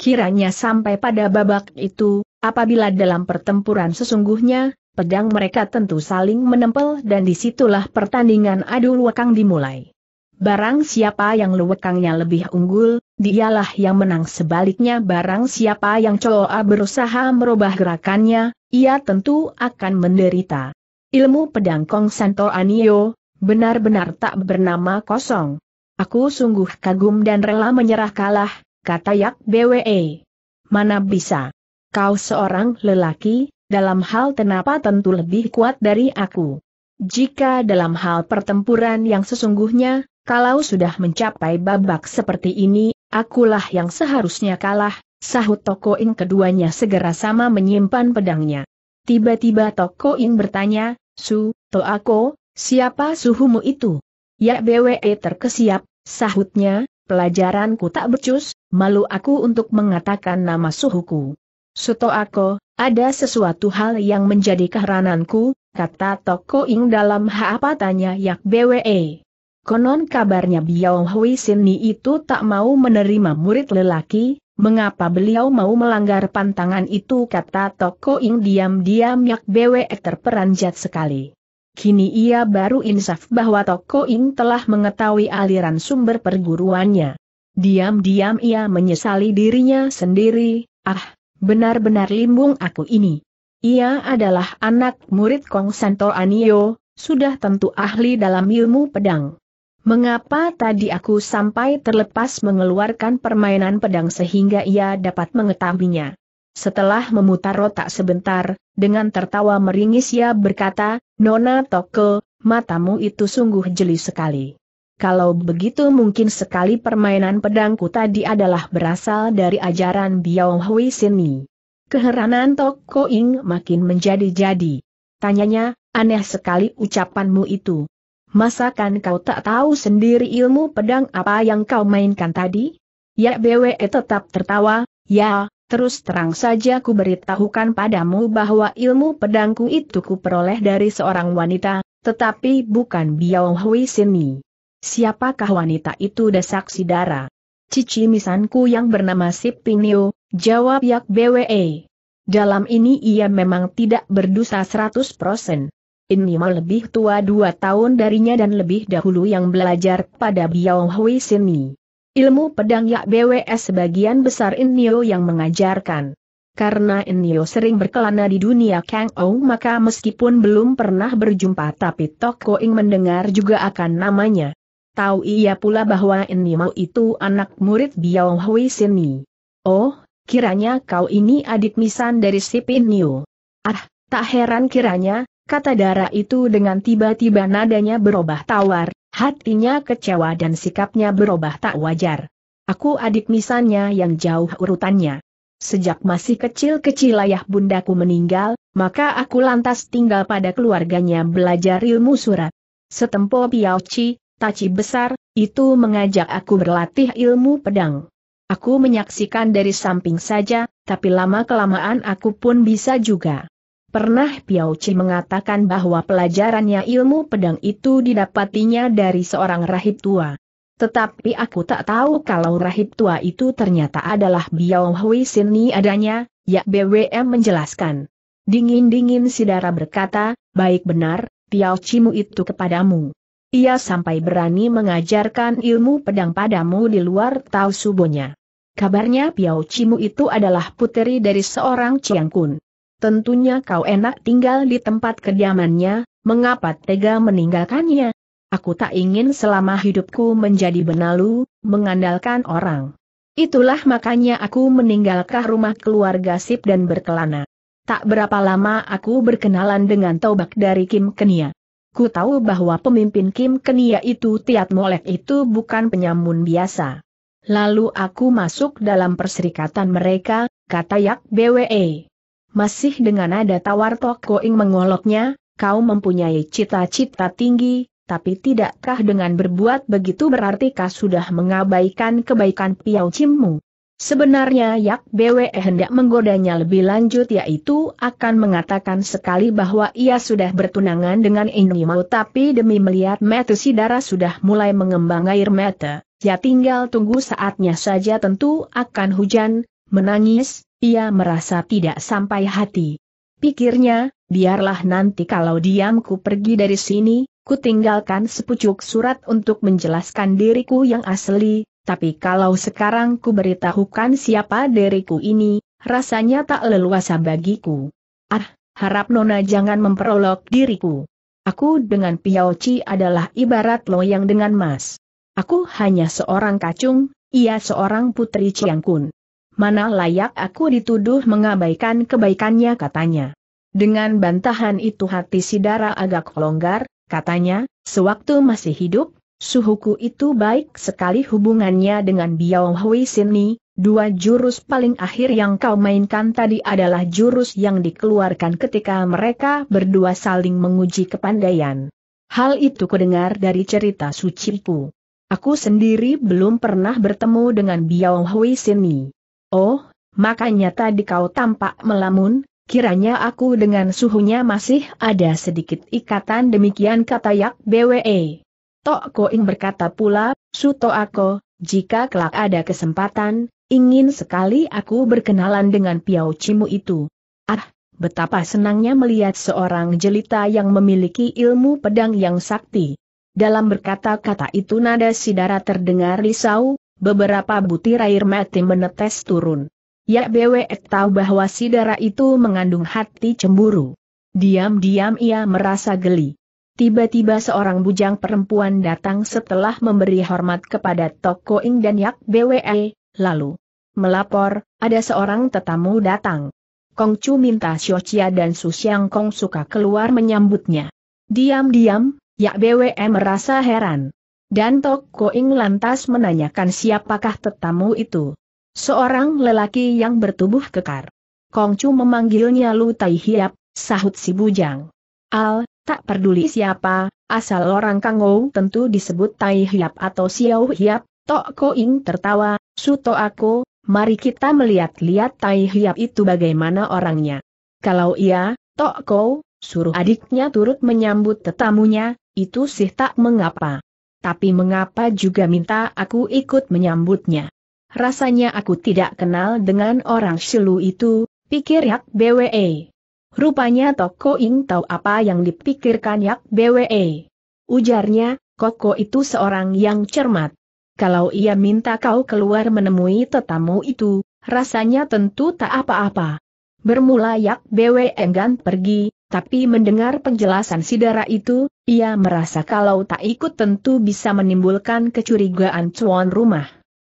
Kiranya sampai pada babak itu, apabila dalam pertempuran sesungguhnya, pedang mereka tentu saling menempel dan disitulah pertandingan adu lekang dimulai. Barang siapa yang luwekangnya lebih unggul, dialah yang menang sebaliknya barang siapa yang coa berusaha merubah gerakannya, ia tentu akan menderita. Ilmu pedang Kong Santo Anio, benar-benar tak bernama kosong. Aku sungguh kagum dan rela menyerah kalah, kata Yak BWE. Mana bisa? Kau seorang lelaki, dalam hal kenapa tentu lebih kuat dari aku. Jika dalam hal pertempuran yang sesungguhnya, kalau sudah mencapai babak seperti ini, akulah yang seharusnya kalah, sahut Toko Ing keduanya segera sama menyimpan pedangnya. Tiba-tiba Toko Ing bertanya, Su, Toako, siapa suhumu itu? Ya BWE terkesiap, sahutnya, pelajaranku tak becus, malu aku untuk mengatakan nama suhuku. Suto Ako, ada sesuatu hal yang menjadi keherananku, kata Toko Ing dalam apa tanya Yak BWE. Konon kabarnya Biao Hui Sini itu tak mau menerima murid lelaki, mengapa beliau mau melanggar pantangan itu kata Toko Ing diam-diam Yak BWE terperanjat sekali. Kini ia baru insaf bahwa Toko Ing telah mengetahui aliran sumber perguruannya. Diam-diam ia menyesali dirinya sendiri, ah, Benar-benar limbung aku ini. Ia adalah anak murid Kong Santo Anio, sudah tentu ahli dalam ilmu pedang. Mengapa tadi aku sampai terlepas mengeluarkan permainan pedang sehingga ia dapat mengetahuinya? Setelah memutar otak sebentar, dengan tertawa meringis ia berkata, Nona Toko, matamu itu sungguh jeli sekali. Kalau begitu mungkin sekali permainan pedangku tadi adalah berasal dari ajaran Biao Hui Sini. Keheranan Tok Ing makin menjadi-jadi. Tanyanya, aneh sekali ucapanmu itu. Masakan kau tak tahu sendiri ilmu pedang apa yang kau mainkan tadi? Ya BWE e tetap tertawa, ya, terus terang saja ku beritahukan padamu bahwa ilmu pedangku itu ku peroleh dari seorang wanita, tetapi bukan Biao Hui Sini. Siapakah wanita itu desak si Dara? Cici misanku yang bernama Sip Pinio, jawab Yak BWE. Dalam ini ia memang tidak berdosa 100%. Ini mau lebih tua dua tahun darinya dan lebih dahulu yang belajar pada Biao Hui Sini. Ilmu pedang Yak BWS sebagian besar Inio yang mengajarkan. Karena Enyo sering berkelana di dunia Kang Ou maka meskipun belum pernah berjumpa tapi Tok Koing mendengar juga akan namanya. Tahu ia pula bahwa Mao itu anak murid Biao Hui Sini. Oh, kiranya kau ini adik misan dari si Niu. Ah, tak heran kiranya, kata Dara itu dengan tiba-tiba nadanya berubah tawar, hatinya kecewa dan sikapnya berubah tak wajar. Aku adik misannya yang jauh urutannya. Sejak masih kecil-kecil ayah bundaku meninggal, maka aku lantas tinggal pada keluarganya belajar ilmu surat. Setempo Chi, Taci besar, itu mengajak aku berlatih ilmu pedang. Aku menyaksikan dari samping saja, tapi lama-kelamaan aku pun bisa juga. Pernah Piao Chi mengatakan bahwa pelajarannya ilmu pedang itu didapatinya dari seorang rahib tua. Tetapi aku tak tahu kalau rahib tua itu ternyata adalah Biao Hui Sini adanya, ya BWM menjelaskan. Dingin-dingin Sidara berkata, baik benar, Piao mu itu kepadamu. Ia sampai berani mengajarkan ilmu pedang padamu di luar tahu Subonya. Kabarnya Piao Cimu itu adalah puteri dari seorang Chiang Kun. Tentunya kau enak tinggal di tempat kediamannya, mengapa tega meninggalkannya? Aku tak ingin selama hidupku menjadi benalu, mengandalkan orang. Itulah makanya aku meninggalkan rumah keluarga Sip dan berkelana. Tak berapa lama aku berkenalan dengan Tobak dari Kim Kenia ku tahu bahwa pemimpin Kim Kenia itu Tiat Molek itu bukan penyamun biasa. Lalu aku masuk dalam perserikatan mereka, kata Yak BWE. Masih dengan nada tawar Toko Ing mengoloknya, kau mempunyai cita-cita tinggi, tapi tidakkah dengan berbuat begitu berarti kau sudah mengabaikan kebaikan Piao Chimmu? Sebenarnya Yak BWE hendak menggodanya lebih lanjut yaitu akan mengatakan sekali bahwa ia sudah bertunangan dengan Ini tapi demi melihat mata si darah sudah mulai mengembang air mata, ya tinggal tunggu saatnya saja tentu akan hujan, menangis, ia merasa tidak sampai hati. Pikirnya, biarlah nanti kalau diamku pergi dari sini, ku tinggalkan sepucuk surat untuk menjelaskan diriku yang asli, tapi kalau sekarang ku beritahukan siapa diriku ini, rasanya tak leluasa bagiku. Ah, harap Nona jangan memperolok diriku. Aku dengan Piaoci adalah ibarat loyang dengan mas. Aku hanya seorang kacung, ia seorang putri Ciangkun. Mana layak aku dituduh mengabaikan kebaikannya katanya. Dengan bantahan itu hati Sidara agak longgar, katanya, sewaktu masih hidup, Suhuku itu baik sekali hubungannya dengan Biao Hui Sini, dua jurus paling akhir yang kau mainkan tadi adalah jurus yang dikeluarkan ketika mereka berdua saling menguji kepandaian. Hal itu kudengar dari cerita Pu. Aku sendiri belum pernah bertemu dengan Biao Hui Sini. Oh, makanya tadi kau tampak melamun, Kiranya aku dengan suhunya masih ada sedikit ikatan demikian kata Yak BWE. Tok Koing berkata pula, Suto Ako, jika kelak ada kesempatan, ingin sekali aku berkenalan dengan Piao Cimu itu. Ah, betapa senangnya melihat seorang jelita yang memiliki ilmu pedang yang sakti. Dalam berkata-kata itu nada sidara terdengar risau, beberapa butir air mati menetes turun. Ya BWE tahu bahwa sidara itu mengandung hati cemburu. Diam-diam ia merasa geli. Tiba-tiba seorang bujang perempuan datang setelah memberi hormat kepada Toko Ing dan Yak BWE, lalu melapor, ada seorang tetamu datang. Kong Chu minta Xiochia dan Susiang Kong suka keluar menyambutnya. Diam-diam, Yak BWE merasa heran. Dan Toko Ing lantas menanyakan siapakah tetamu itu. Seorang lelaki yang bertubuh kekar. Kong Chu memanggilnya Lu Tai Hiap, sahut si bujang. Al, Tak peduli siapa, asal orang Kangou tentu disebut Tai Hiap atau Xiao Hiap, Tok Koing tertawa, Suto aku, mari kita melihat-lihat Tai Hiap itu bagaimana orangnya. Kalau iya, Tok Ko, suruh adiknya turut menyambut tetamunya, itu sih tak mengapa. Tapi mengapa juga minta aku ikut menyambutnya? Rasanya aku tidak kenal dengan orang Shilu itu, pikir Yak BWE. Rupanya Toko Ing tahu apa yang dipikirkan Yak BWE. Ujarnya, Koko itu seorang yang cermat. Kalau ia minta kau keluar menemui tetamu itu, rasanya tentu tak apa-apa. Bermula Yak BWE enggan pergi, tapi mendengar penjelasan sidara itu, ia merasa kalau tak ikut tentu bisa menimbulkan kecurigaan cuan rumah.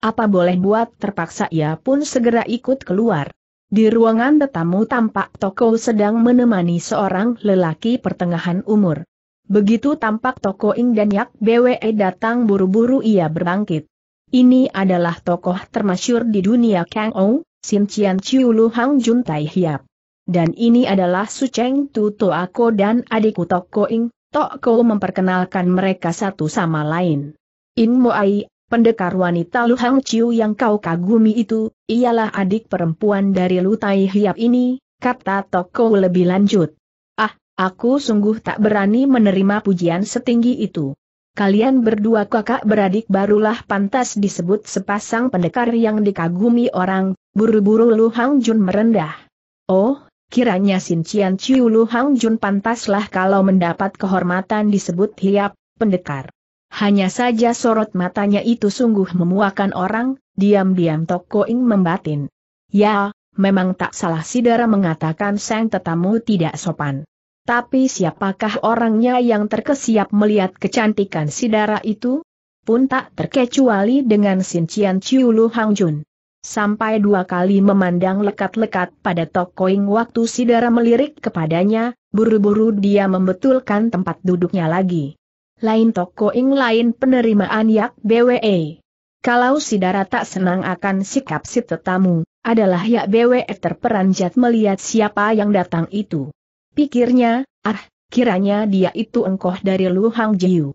Apa boleh buat terpaksa ia pun segera ikut keluar. Di ruangan tetamu tampak toko sedang menemani seorang lelaki pertengahan umur. Begitu tampak toko Ing dan Yak BWE datang buru-buru ia berbangkit. Ini adalah tokoh termasyur di dunia Kang Ou, Sin Cian Chiu Lu Hang Jun Tai Hiap. Dan ini adalah Su Cheng Tu To Ako dan adikku Toko Ing, Toko memperkenalkan mereka satu sama lain. In Moai Pendekar wanita Lu Hang Chiu yang kau kagumi itu, ialah adik perempuan dari Lu Tai Hiap ini, kata Toko lebih lanjut. Ah, aku sungguh tak berani menerima pujian setinggi itu. Kalian berdua kakak beradik barulah pantas disebut sepasang pendekar yang dikagumi orang, buru-buru Lu Hang Jun merendah. Oh, kiranya Sin Cian Chiu Lu Hang Jun pantaslah kalau mendapat kehormatan disebut hiap, pendekar. Hanya saja sorot matanya itu sungguh memuakan orang, diam-diam Toko Ing membatin. Ya, memang tak salah Sidara mengatakan sang tetamu tidak sopan. Tapi siapakah orangnya yang terkesiap melihat kecantikan Sidara itu? Pun tak terkecuali dengan Sincian Chiu Lu Hang Jun. Sampai dua kali memandang lekat-lekat pada Tokoing waktu Sidara melirik kepadanya, buru-buru dia membetulkan tempat duduknya lagi lain toko ing lain penerimaan yak BWE. Kalau si darah tak senang akan sikap si tetamu, adalah yak BWE terperanjat melihat siapa yang datang itu. Pikirnya, ah, kiranya dia itu engkoh dari Lu Hang Jiu.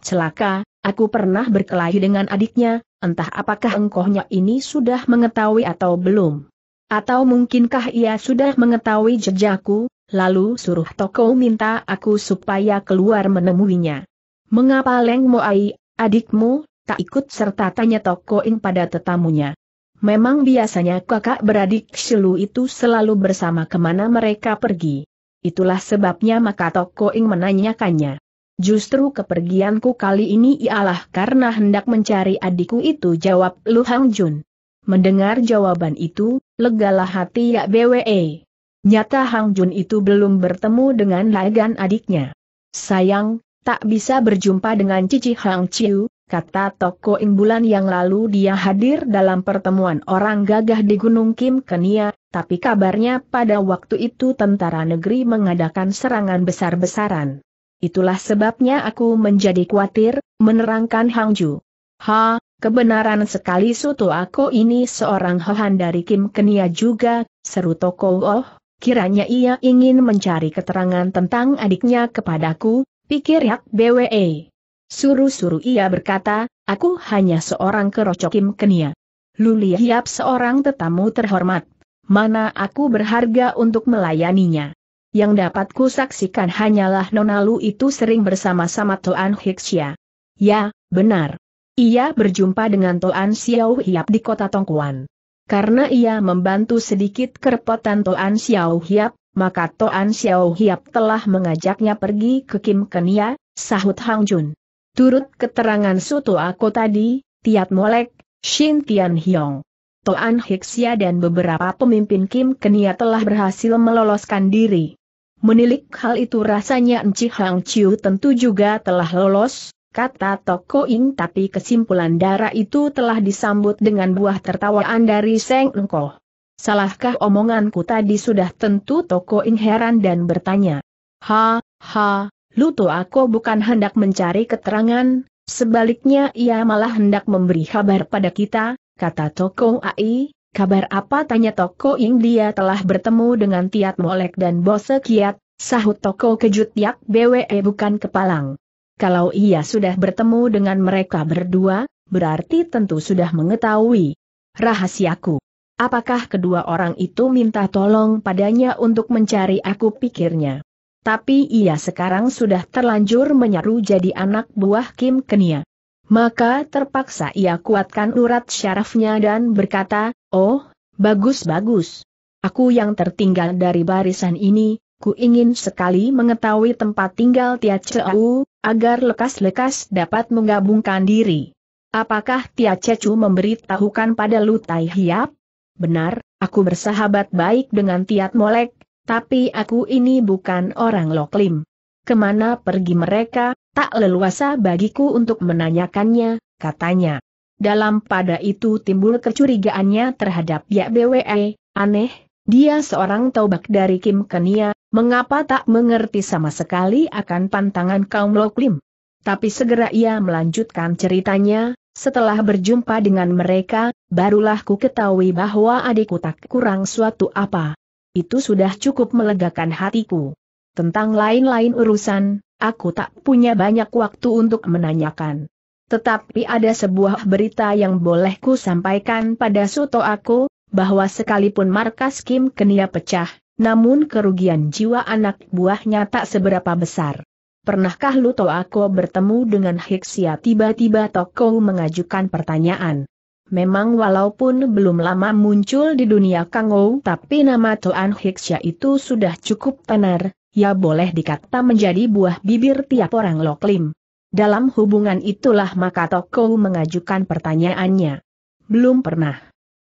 Celaka, aku pernah berkelahi dengan adiknya, entah apakah engkohnya ini sudah mengetahui atau belum. Atau mungkinkah ia sudah mengetahui jejakku, lalu suruh toko minta aku supaya keluar menemuinya. Mengapa Leng Moai, adikmu, tak ikut serta tanya Toko Ing pada tetamunya? Memang biasanya kakak beradik Shilu itu selalu bersama kemana mereka pergi. Itulah sebabnya maka Toko Ing menanyakannya. Justru kepergianku kali ini ialah karena hendak mencari adikku itu jawab Lu Hang Jun. Mendengar jawaban itu, legalah hati ya BWE. Nyata Hang Jun itu belum bertemu dengan Lagan adiknya. Sayang, Tak bisa berjumpa dengan Cici Hang Chiu, kata Toko Ing bulan yang lalu dia hadir dalam pertemuan orang gagah di Gunung Kim Kenia, tapi kabarnya pada waktu itu tentara negeri mengadakan serangan besar-besaran. Itulah sebabnya aku menjadi khawatir, menerangkan Hang Ju. Ha, kebenaran sekali Suto aku ini seorang hohan dari Kim Kenia juga, seru Toko Oh, kiranya ia ingin mencari keterangan tentang adiknya kepadaku, pikir Yak BWE. Suruh-suruh ia berkata, aku hanya seorang kerocokim kenia. Luli Hiap seorang tetamu terhormat. Mana aku berharga untuk melayaninya. Yang dapat ku saksikan hanyalah Nonalu itu sering bersama-sama Toan Hiksia. Ya, benar. Ia berjumpa dengan Toan Xiao Hiap di kota Tongkuan. Karena ia membantu sedikit kerepotan Toan Xiao Hiap, maka Toan Xiao Hiap telah mengajaknya pergi ke Kim Kenia, sahut Hang Jun. Turut keterangan Suto aku tadi, Tiat Molek, Shin Tian Hiong. Toan Hiksia dan beberapa pemimpin Kim Kenia telah berhasil meloloskan diri. Menilik hal itu rasanya Enci Hang Chiu tentu juga telah lolos, kata Toko Ing tapi kesimpulan darah itu telah disambut dengan buah tertawaan dari Seng Engkoh. Salahkah omonganku tadi sudah tentu Toko Ing heran dan bertanya. Ha, ha, Luto aku bukan hendak mencari keterangan, sebaliknya ia malah hendak memberi kabar pada kita, kata Toko Ai. Kabar apa tanya Toko Ing dia telah bertemu dengan Tiat Molek dan Bose Kiat, sahut Toko kejut Yak BWE e bukan kepalang. Kalau ia sudah bertemu dengan mereka berdua, berarti tentu sudah mengetahui rahasiaku. Apakah kedua orang itu minta tolong padanya untuk mencari aku pikirnya. Tapi ia sekarang sudah terlanjur menyeru jadi anak buah Kim Kenia. Maka terpaksa ia kuatkan urat syarafnya dan berkata, Oh, bagus-bagus. Aku yang tertinggal dari barisan ini, ku ingin sekali mengetahui tempat tinggal Tia Cheu, agar lekas-lekas dapat menggabungkan diri. Apakah Tia Cecu memberitahukan pada Lutai Hiap? benar, aku bersahabat baik dengan Tiat Molek, tapi aku ini bukan orang Loklim. Kemana pergi mereka, tak leluasa bagiku untuk menanyakannya, katanya. Dalam pada itu timbul kecurigaannya terhadap Yak BWE, aneh, dia seorang taubak dari Kim Kenia, mengapa tak mengerti sama sekali akan pantangan kaum Loklim. Tapi segera ia melanjutkan ceritanya, setelah berjumpa dengan mereka, barulah ku ketahui bahwa adikku tak kurang suatu apa. Itu sudah cukup melegakan hatiku. Tentang lain-lain urusan, aku tak punya banyak waktu untuk menanyakan. Tetapi ada sebuah berita yang boleh ku sampaikan pada soto aku, bahwa sekalipun markas Kim Kenia pecah, namun kerugian jiwa anak buahnya tak seberapa besar. Pernahkah lu tahu aku bertemu dengan Hiksia? Tiba-tiba Toko mengajukan pertanyaan. Memang walaupun belum lama muncul di dunia Kangou tapi nama Tuan Hiksia itu sudah cukup tenar, ya boleh dikata menjadi buah bibir tiap orang Loklim. Dalam hubungan itulah maka Toko mengajukan pertanyaannya. Belum pernah.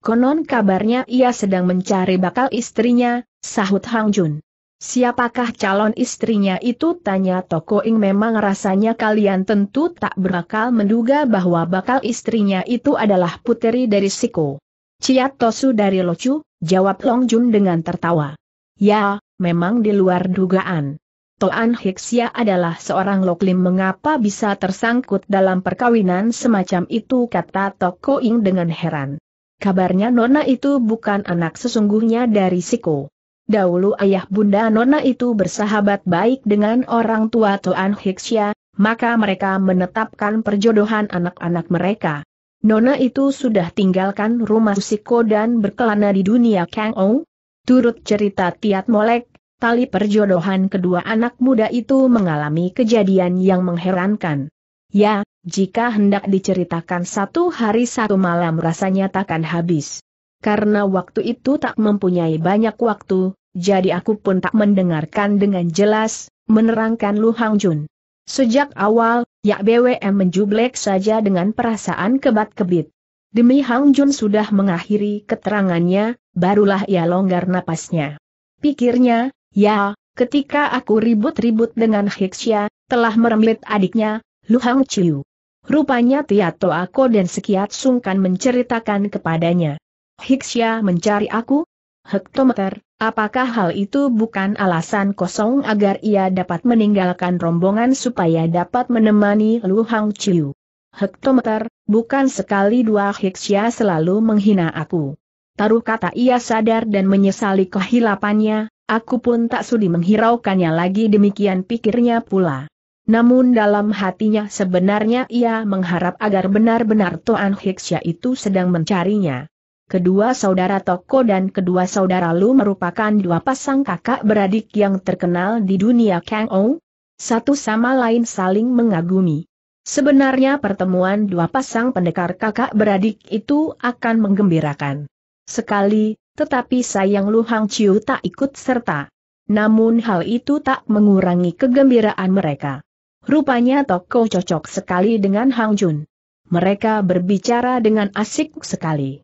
Konon kabarnya ia sedang mencari bakal istrinya, sahut Hang Jun. Siapakah calon istrinya itu? Tanya Toko Ing memang rasanya kalian tentu tak berakal menduga bahwa bakal istrinya itu adalah puteri dari Siko. Ciat Tosu dari Locu, jawab Long Jun dengan tertawa. Ya, memang di luar dugaan. Toan Hiksia adalah seorang loklim mengapa bisa tersangkut dalam perkawinan semacam itu kata Toko Ing dengan heran. Kabarnya Nona itu bukan anak sesungguhnya dari Siko. Dahulu ayah bunda Nona itu bersahabat baik dengan orang tua Toan Hiksya, maka mereka menetapkan perjodohan anak-anak mereka. Nona itu sudah tinggalkan rumah Siko dan berkelana di dunia Kang Ong. Turut cerita Tiat Molek, tali perjodohan kedua anak muda itu mengalami kejadian yang mengherankan. Ya, jika hendak diceritakan satu hari satu malam rasanya takkan habis. Karena waktu itu tak mempunyai banyak waktu, jadi aku pun tak mendengarkan dengan jelas, menerangkan Lu Hang Jun. Sejak awal, Yak BWM menjublek saja dengan perasaan kebat-kebit. Demi Hang Jun sudah mengakhiri keterangannya, barulah ia longgar napasnya. Pikirnya, ya, ketika aku ribut-ribut dengan Hixia, telah merembet adiknya, Lu Hang Chiu. Rupanya Tiato Ako dan Sekiat Sungkan menceritakan kepadanya. Hixia mencari aku? Hektometer, Apakah hal itu bukan alasan kosong agar ia dapat meninggalkan rombongan supaya dapat menemani Lu Hang Chiu? Hektometer, bukan sekali dua Hiksia selalu menghina aku. Taruh kata ia sadar dan menyesali kehilapannya, aku pun tak sudi menghiraukannya lagi demikian pikirnya pula. Namun dalam hatinya sebenarnya ia mengharap agar benar-benar Toan Hiksia itu sedang mencarinya kedua saudara Toko dan kedua saudara Lu merupakan dua pasang kakak beradik yang terkenal di dunia Kang O. Satu sama lain saling mengagumi. Sebenarnya pertemuan dua pasang pendekar kakak beradik itu akan menggembirakan. Sekali, tetapi sayang Lu Hang Chiu tak ikut serta. Namun hal itu tak mengurangi kegembiraan mereka. Rupanya Toko cocok sekali dengan Hang Jun. Mereka berbicara dengan asik sekali.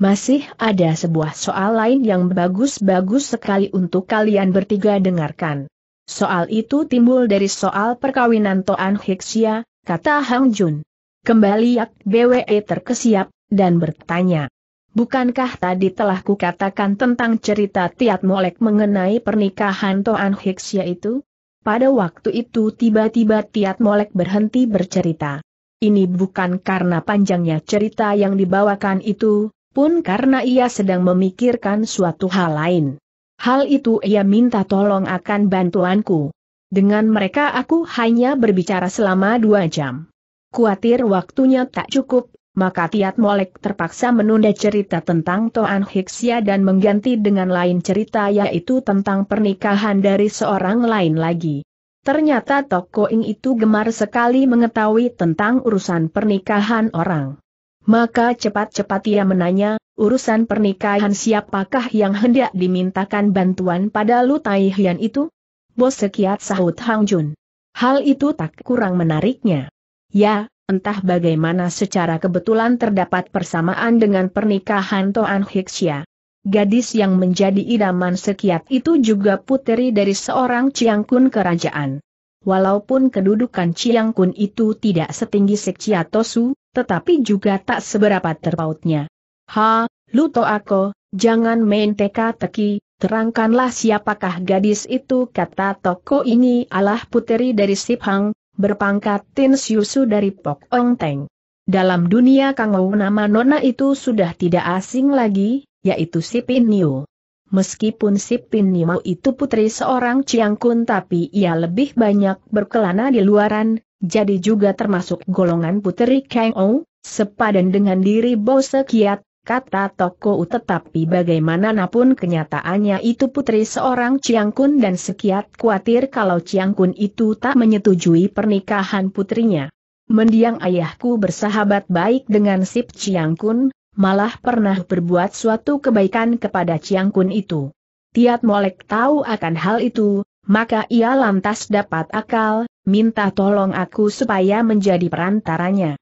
Masih ada sebuah soal lain yang bagus-bagus sekali untuk kalian bertiga dengarkan. Soal itu timbul dari soal perkawinan Toan Hiksia, kata Hang Jun. Kembali Yak BWE terkesiap, dan bertanya. Bukankah tadi telah kukatakan tentang cerita Tiat Molek mengenai pernikahan Toan Hiksia itu? Pada waktu itu tiba-tiba Tiat Molek berhenti bercerita. Ini bukan karena panjangnya cerita yang dibawakan itu, pun karena ia sedang memikirkan suatu hal lain. Hal itu ia minta tolong akan bantuanku. Dengan mereka aku hanya berbicara selama dua jam. Kuatir waktunya tak cukup, maka Tiat Molek terpaksa menunda cerita tentang Toan Hiksia dan mengganti dengan lain cerita yaitu tentang pernikahan dari seorang lain lagi. Ternyata Tok Tokoing itu gemar sekali mengetahui tentang urusan pernikahan orang. Maka cepat-cepat ia menanya, urusan pernikahan siapakah yang hendak dimintakan bantuan pada Tai Hian itu? Bos sekiat sahut Hang Jun. Hal itu tak kurang menariknya. Ya, entah bagaimana secara kebetulan terdapat persamaan dengan pernikahan Toan Hixia. Gadis yang menjadi idaman sekiat itu juga puteri dari seorang Kun kerajaan. Walaupun kedudukan Chiang Kun itu tidak setinggi Sekcia Tosu, tetapi juga tak seberapa terpautnya. Ha, Luto Ako, jangan main teka-teki, terangkanlah siapakah gadis itu kata toko ini Allah puteri dari Sipang, berpangkat Tin Siusu dari Pok Ong Teng. Dalam dunia Kangou nama Nona itu sudah tidak asing lagi, yaitu Sipin Niu. Meskipun si Pin Nimo itu putri seorang Chiang Kun tapi ia lebih banyak berkelana di luaran, jadi juga termasuk golongan putri Kang Ou, sepadan dengan diri Bo Sekiat, kata Toko U tetapi bagaimanapun kenyataannya itu putri seorang Chiang Kun dan Sekiat khawatir kalau Chiang Kun itu tak menyetujui pernikahan putrinya. Mendiang ayahku bersahabat baik dengan Sip Chiang Kun, malah pernah berbuat suatu kebaikan kepada Ciang Kun itu. Tiat Molek tahu akan hal itu, maka ia lantas dapat akal, minta tolong aku supaya menjadi perantaranya.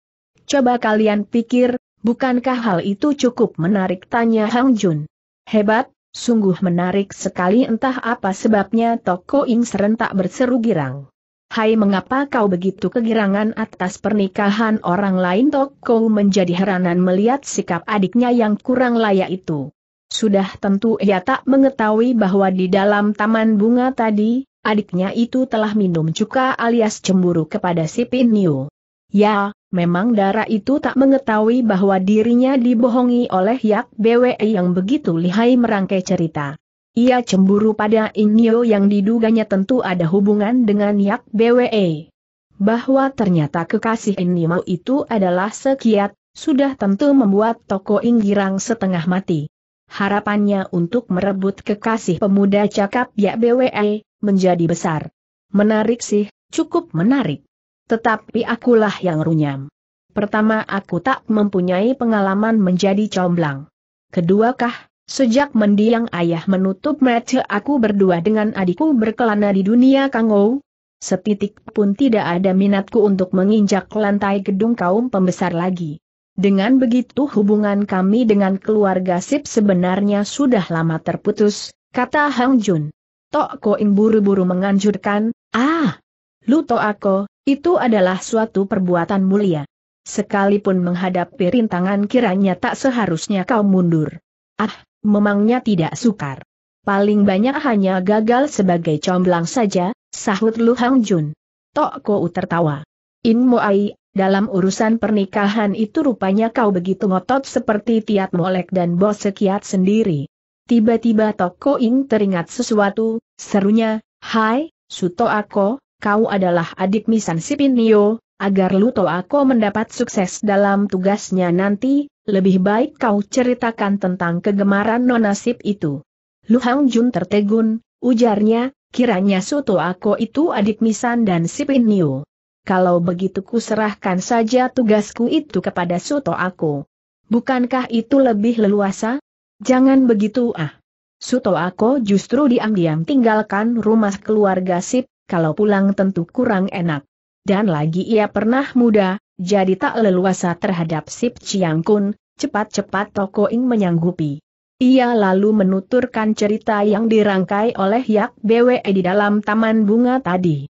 Coba kalian pikir, bukankah hal itu cukup menarik tanya Hang Jun. Hebat, sungguh menarik sekali entah apa sebabnya Toko Ing serentak berseru girang. Hai mengapa kau begitu kegirangan atas pernikahan orang lain Tok Kau menjadi heranan melihat sikap adiknya yang kurang layak itu. Sudah tentu ia tak mengetahui bahwa di dalam taman bunga tadi, adiknya itu telah minum cuka alias cemburu kepada si Pinio. Ya, memang darah itu tak mengetahui bahwa dirinya dibohongi oleh Yak BWE yang begitu lihai merangkai cerita. Ia cemburu pada Inyo yang diduganya tentu ada hubungan dengan Yak BWE. Bahwa ternyata kekasih Inyo itu adalah sekiat, sudah tentu membuat toko Inggirang setengah mati. Harapannya untuk merebut kekasih pemuda cakap Yak BWE, menjadi besar. Menarik sih, cukup menarik. Tetapi akulah yang runyam. Pertama aku tak mempunyai pengalaman menjadi comblang. Kedua kah, Sejak mendiang ayah menutup mata aku berdua dengan adikku berkelana di dunia kangou, setitik pun tidak ada minatku untuk menginjak lantai gedung kaum pembesar lagi. Dengan begitu hubungan kami dengan keluarga Sip sebenarnya sudah lama terputus, kata Hang Jun. Tok Koing buru-buru menganjurkan, ah, lu Ako, itu adalah suatu perbuatan mulia. Sekalipun menghadapi rintangan kiranya tak seharusnya kau mundur. Ah, memangnya tidak sukar. Paling banyak hanya gagal sebagai comblang saja, sahut Lu Hang Jun. Tok Kou tertawa. In Moai, dalam urusan pernikahan itu rupanya kau begitu ngotot seperti Tiat Molek dan Bos Sekiat sendiri. Tiba-tiba Toko Ing teringat sesuatu, serunya, Hai, Suto Ako, kau adalah adik Misan Sipinio, agar Luto Ako mendapat sukses dalam tugasnya nanti, lebih baik kau ceritakan tentang kegemaran nonasib itu. Lu Hang Jun tertegun, ujarnya, kiranya Soto Ako itu adik Misan dan Sipin Niu. Kalau begitu ku serahkan saja tugasku itu kepada Soto Ako. Bukankah itu lebih leluasa? Jangan begitu ah. Soto Ako justru diam-diam tinggalkan rumah keluarga Sip, kalau pulang tentu kurang enak. Dan lagi ia pernah muda, jadi tak leluasa terhadap Sip Chiang Kun, cepat-cepat Toko Ing menyanggupi. Ia lalu menuturkan cerita yang dirangkai oleh Yak Bwe di dalam taman bunga tadi.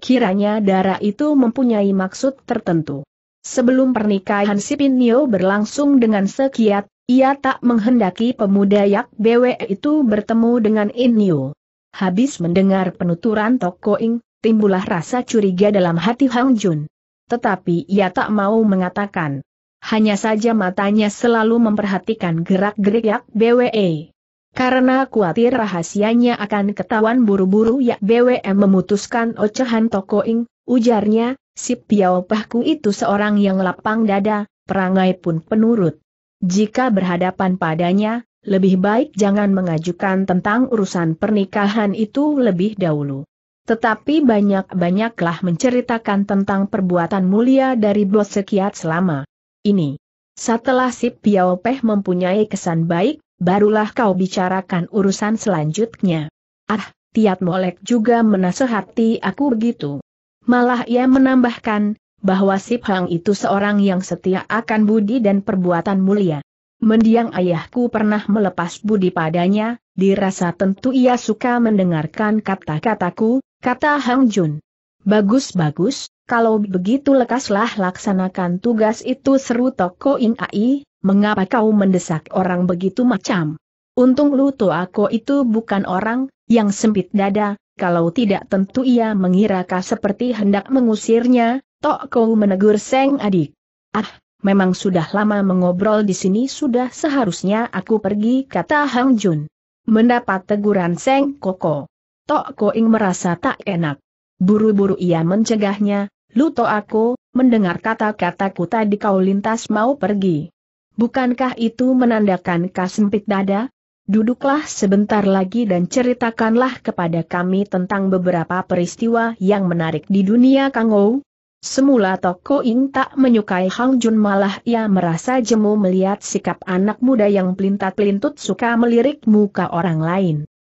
Kiranya darah itu mempunyai maksud tertentu. Sebelum pernikahan si Pinio berlangsung dengan sekiat, ia tak menghendaki pemuda Yak Bwe itu bertemu dengan Inio. Habis mendengar penuturan Toko Ing, timbullah rasa curiga dalam hati Hang Jun tetapi ia tak mau mengatakan. Hanya saja matanya selalu memperhatikan gerak-gerik Yak BWE. Karena khawatir rahasianya akan ketahuan buru-buru Yak BWE memutuskan ocehan Tokoing, ujarnya, si Piao Pahku itu seorang yang lapang dada, perangai pun penurut. Jika berhadapan padanya, lebih baik jangan mengajukan tentang urusan pernikahan itu lebih dahulu. Tetapi banyak-banyaklah menceritakan tentang perbuatan mulia dari Bos Sekiat selama ini. Setelah si Piao Peh mempunyai kesan baik, barulah kau bicarakan urusan selanjutnya. Ah, Tiat Molek juga menasehati aku begitu. Malah ia menambahkan, bahwa Si Hang itu seorang yang setia akan budi dan perbuatan mulia. Mendiang ayahku pernah melepas budi padanya, dirasa tentu ia suka mendengarkan kata-kataku, kata Hang Jun. Bagus-bagus, kalau begitu lekaslah laksanakan tugas itu seru Toko Ing Ai, mengapa kau mendesak orang begitu macam? Untung lu to aku itu bukan orang, yang sempit dada, kalau tidak tentu ia mengira kau seperti hendak mengusirnya, Toko menegur Seng adik. Ah, memang sudah lama mengobrol di sini sudah seharusnya aku pergi kata Hang Jun. Mendapat teguran Seng Koko. Tok Koing merasa tak enak. Buru-buru ia mencegahnya, Luto aku, mendengar kata-kataku tadi kau lintas mau pergi. Bukankah itu menandakan kau sempit dada? Duduklah sebentar lagi dan ceritakanlah kepada kami tentang beberapa peristiwa yang menarik di dunia Kangou. Semula Toko Ing tak menyukai Hang Jun malah ia merasa jemu melihat sikap anak muda yang pelintat-pelintut suka melirik muka orang lain.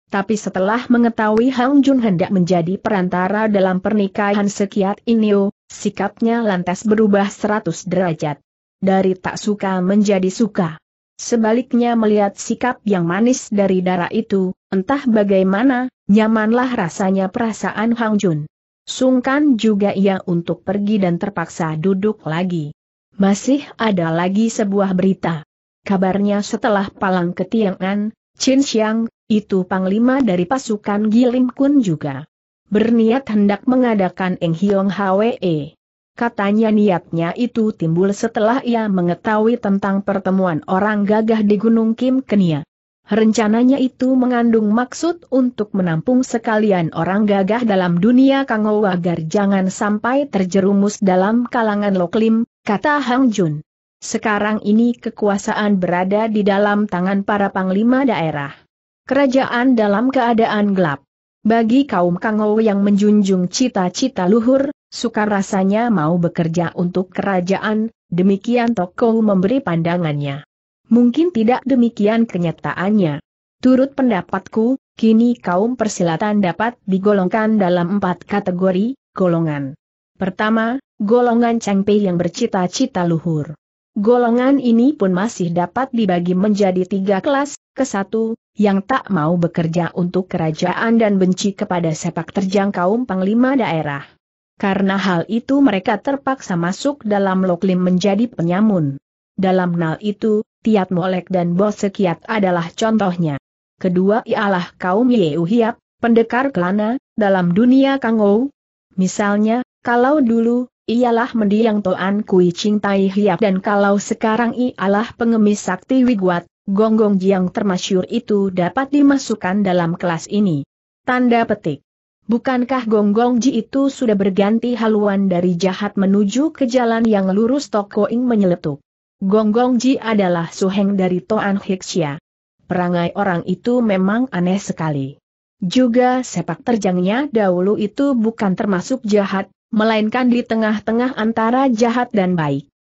Tapi setelah mengetahui Hang Jun hendak menjadi perantara dalam pernikahan Sekiat Inyo, oh, sikapnya lantas berubah 100 derajat. Dari tak suka menjadi suka. Sebaliknya melihat sikap yang manis dari darah itu, entah bagaimana, nyamanlah rasanya perasaan Hang Jun. Sungkan juga ia untuk pergi dan terpaksa duduk lagi. Masih ada lagi sebuah berita. Kabarnya setelah palang ketiangan, Chen Qin Xiang, itu panglima dari pasukan Gilim Kun juga. Berniat hendak mengadakan Eng Hiong Hwe. Katanya niatnya itu timbul setelah ia mengetahui tentang pertemuan orang gagah di Gunung Kim Kenia. Rencananya itu mengandung maksud untuk menampung sekalian orang gagah dalam dunia Kango agar jangan sampai terjerumus dalam kalangan Loklim, kata Hang Jun. Sekarang ini kekuasaan berada di dalam tangan para panglima daerah. Kerajaan dalam keadaan gelap. Bagi kaum Kangou yang menjunjung cita-cita luhur, sukar rasanya mau bekerja untuk kerajaan, demikian tokoh memberi pandangannya. Mungkin tidak demikian kenyataannya. Turut pendapatku, kini kaum persilatan dapat digolongkan dalam empat kategori, golongan. Pertama, golongan Changpei yang bercita-cita luhur. Golongan ini pun masih dapat dibagi menjadi tiga kelas, ke satu, yang tak mau bekerja untuk kerajaan dan benci kepada sepak terjang kaum panglima daerah. Karena hal itu mereka terpaksa masuk dalam loklim menjadi penyamun. Dalam nal itu, Tiat Molek dan bos sekiat adalah contohnya. Kedua ialah kaum Yehuhiap, pendekar kelana, dalam dunia Kangou. Misalnya, kalau dulu, ialah mendiang Toan Kui Ching Tai Hiap dan kalau sekarang ialah pengemis sakti Wiguat, gonggong jiang termasyur itu dapat dimasukkan dalam kelas ini. Tanda petik. Bukankah gonggong ji itu sudah berganti haluan dari jahat menuju ke jalan yang lurus toko Tokoing Gong Gonggong ji adalah suheng dari Toan Hiksya. Perangai orang itu memang aneh sekali. Juga sepak terjangnya dahulu itu bukan termasuk jahat, melainkan di tengah-tengah antara jahat dan baik.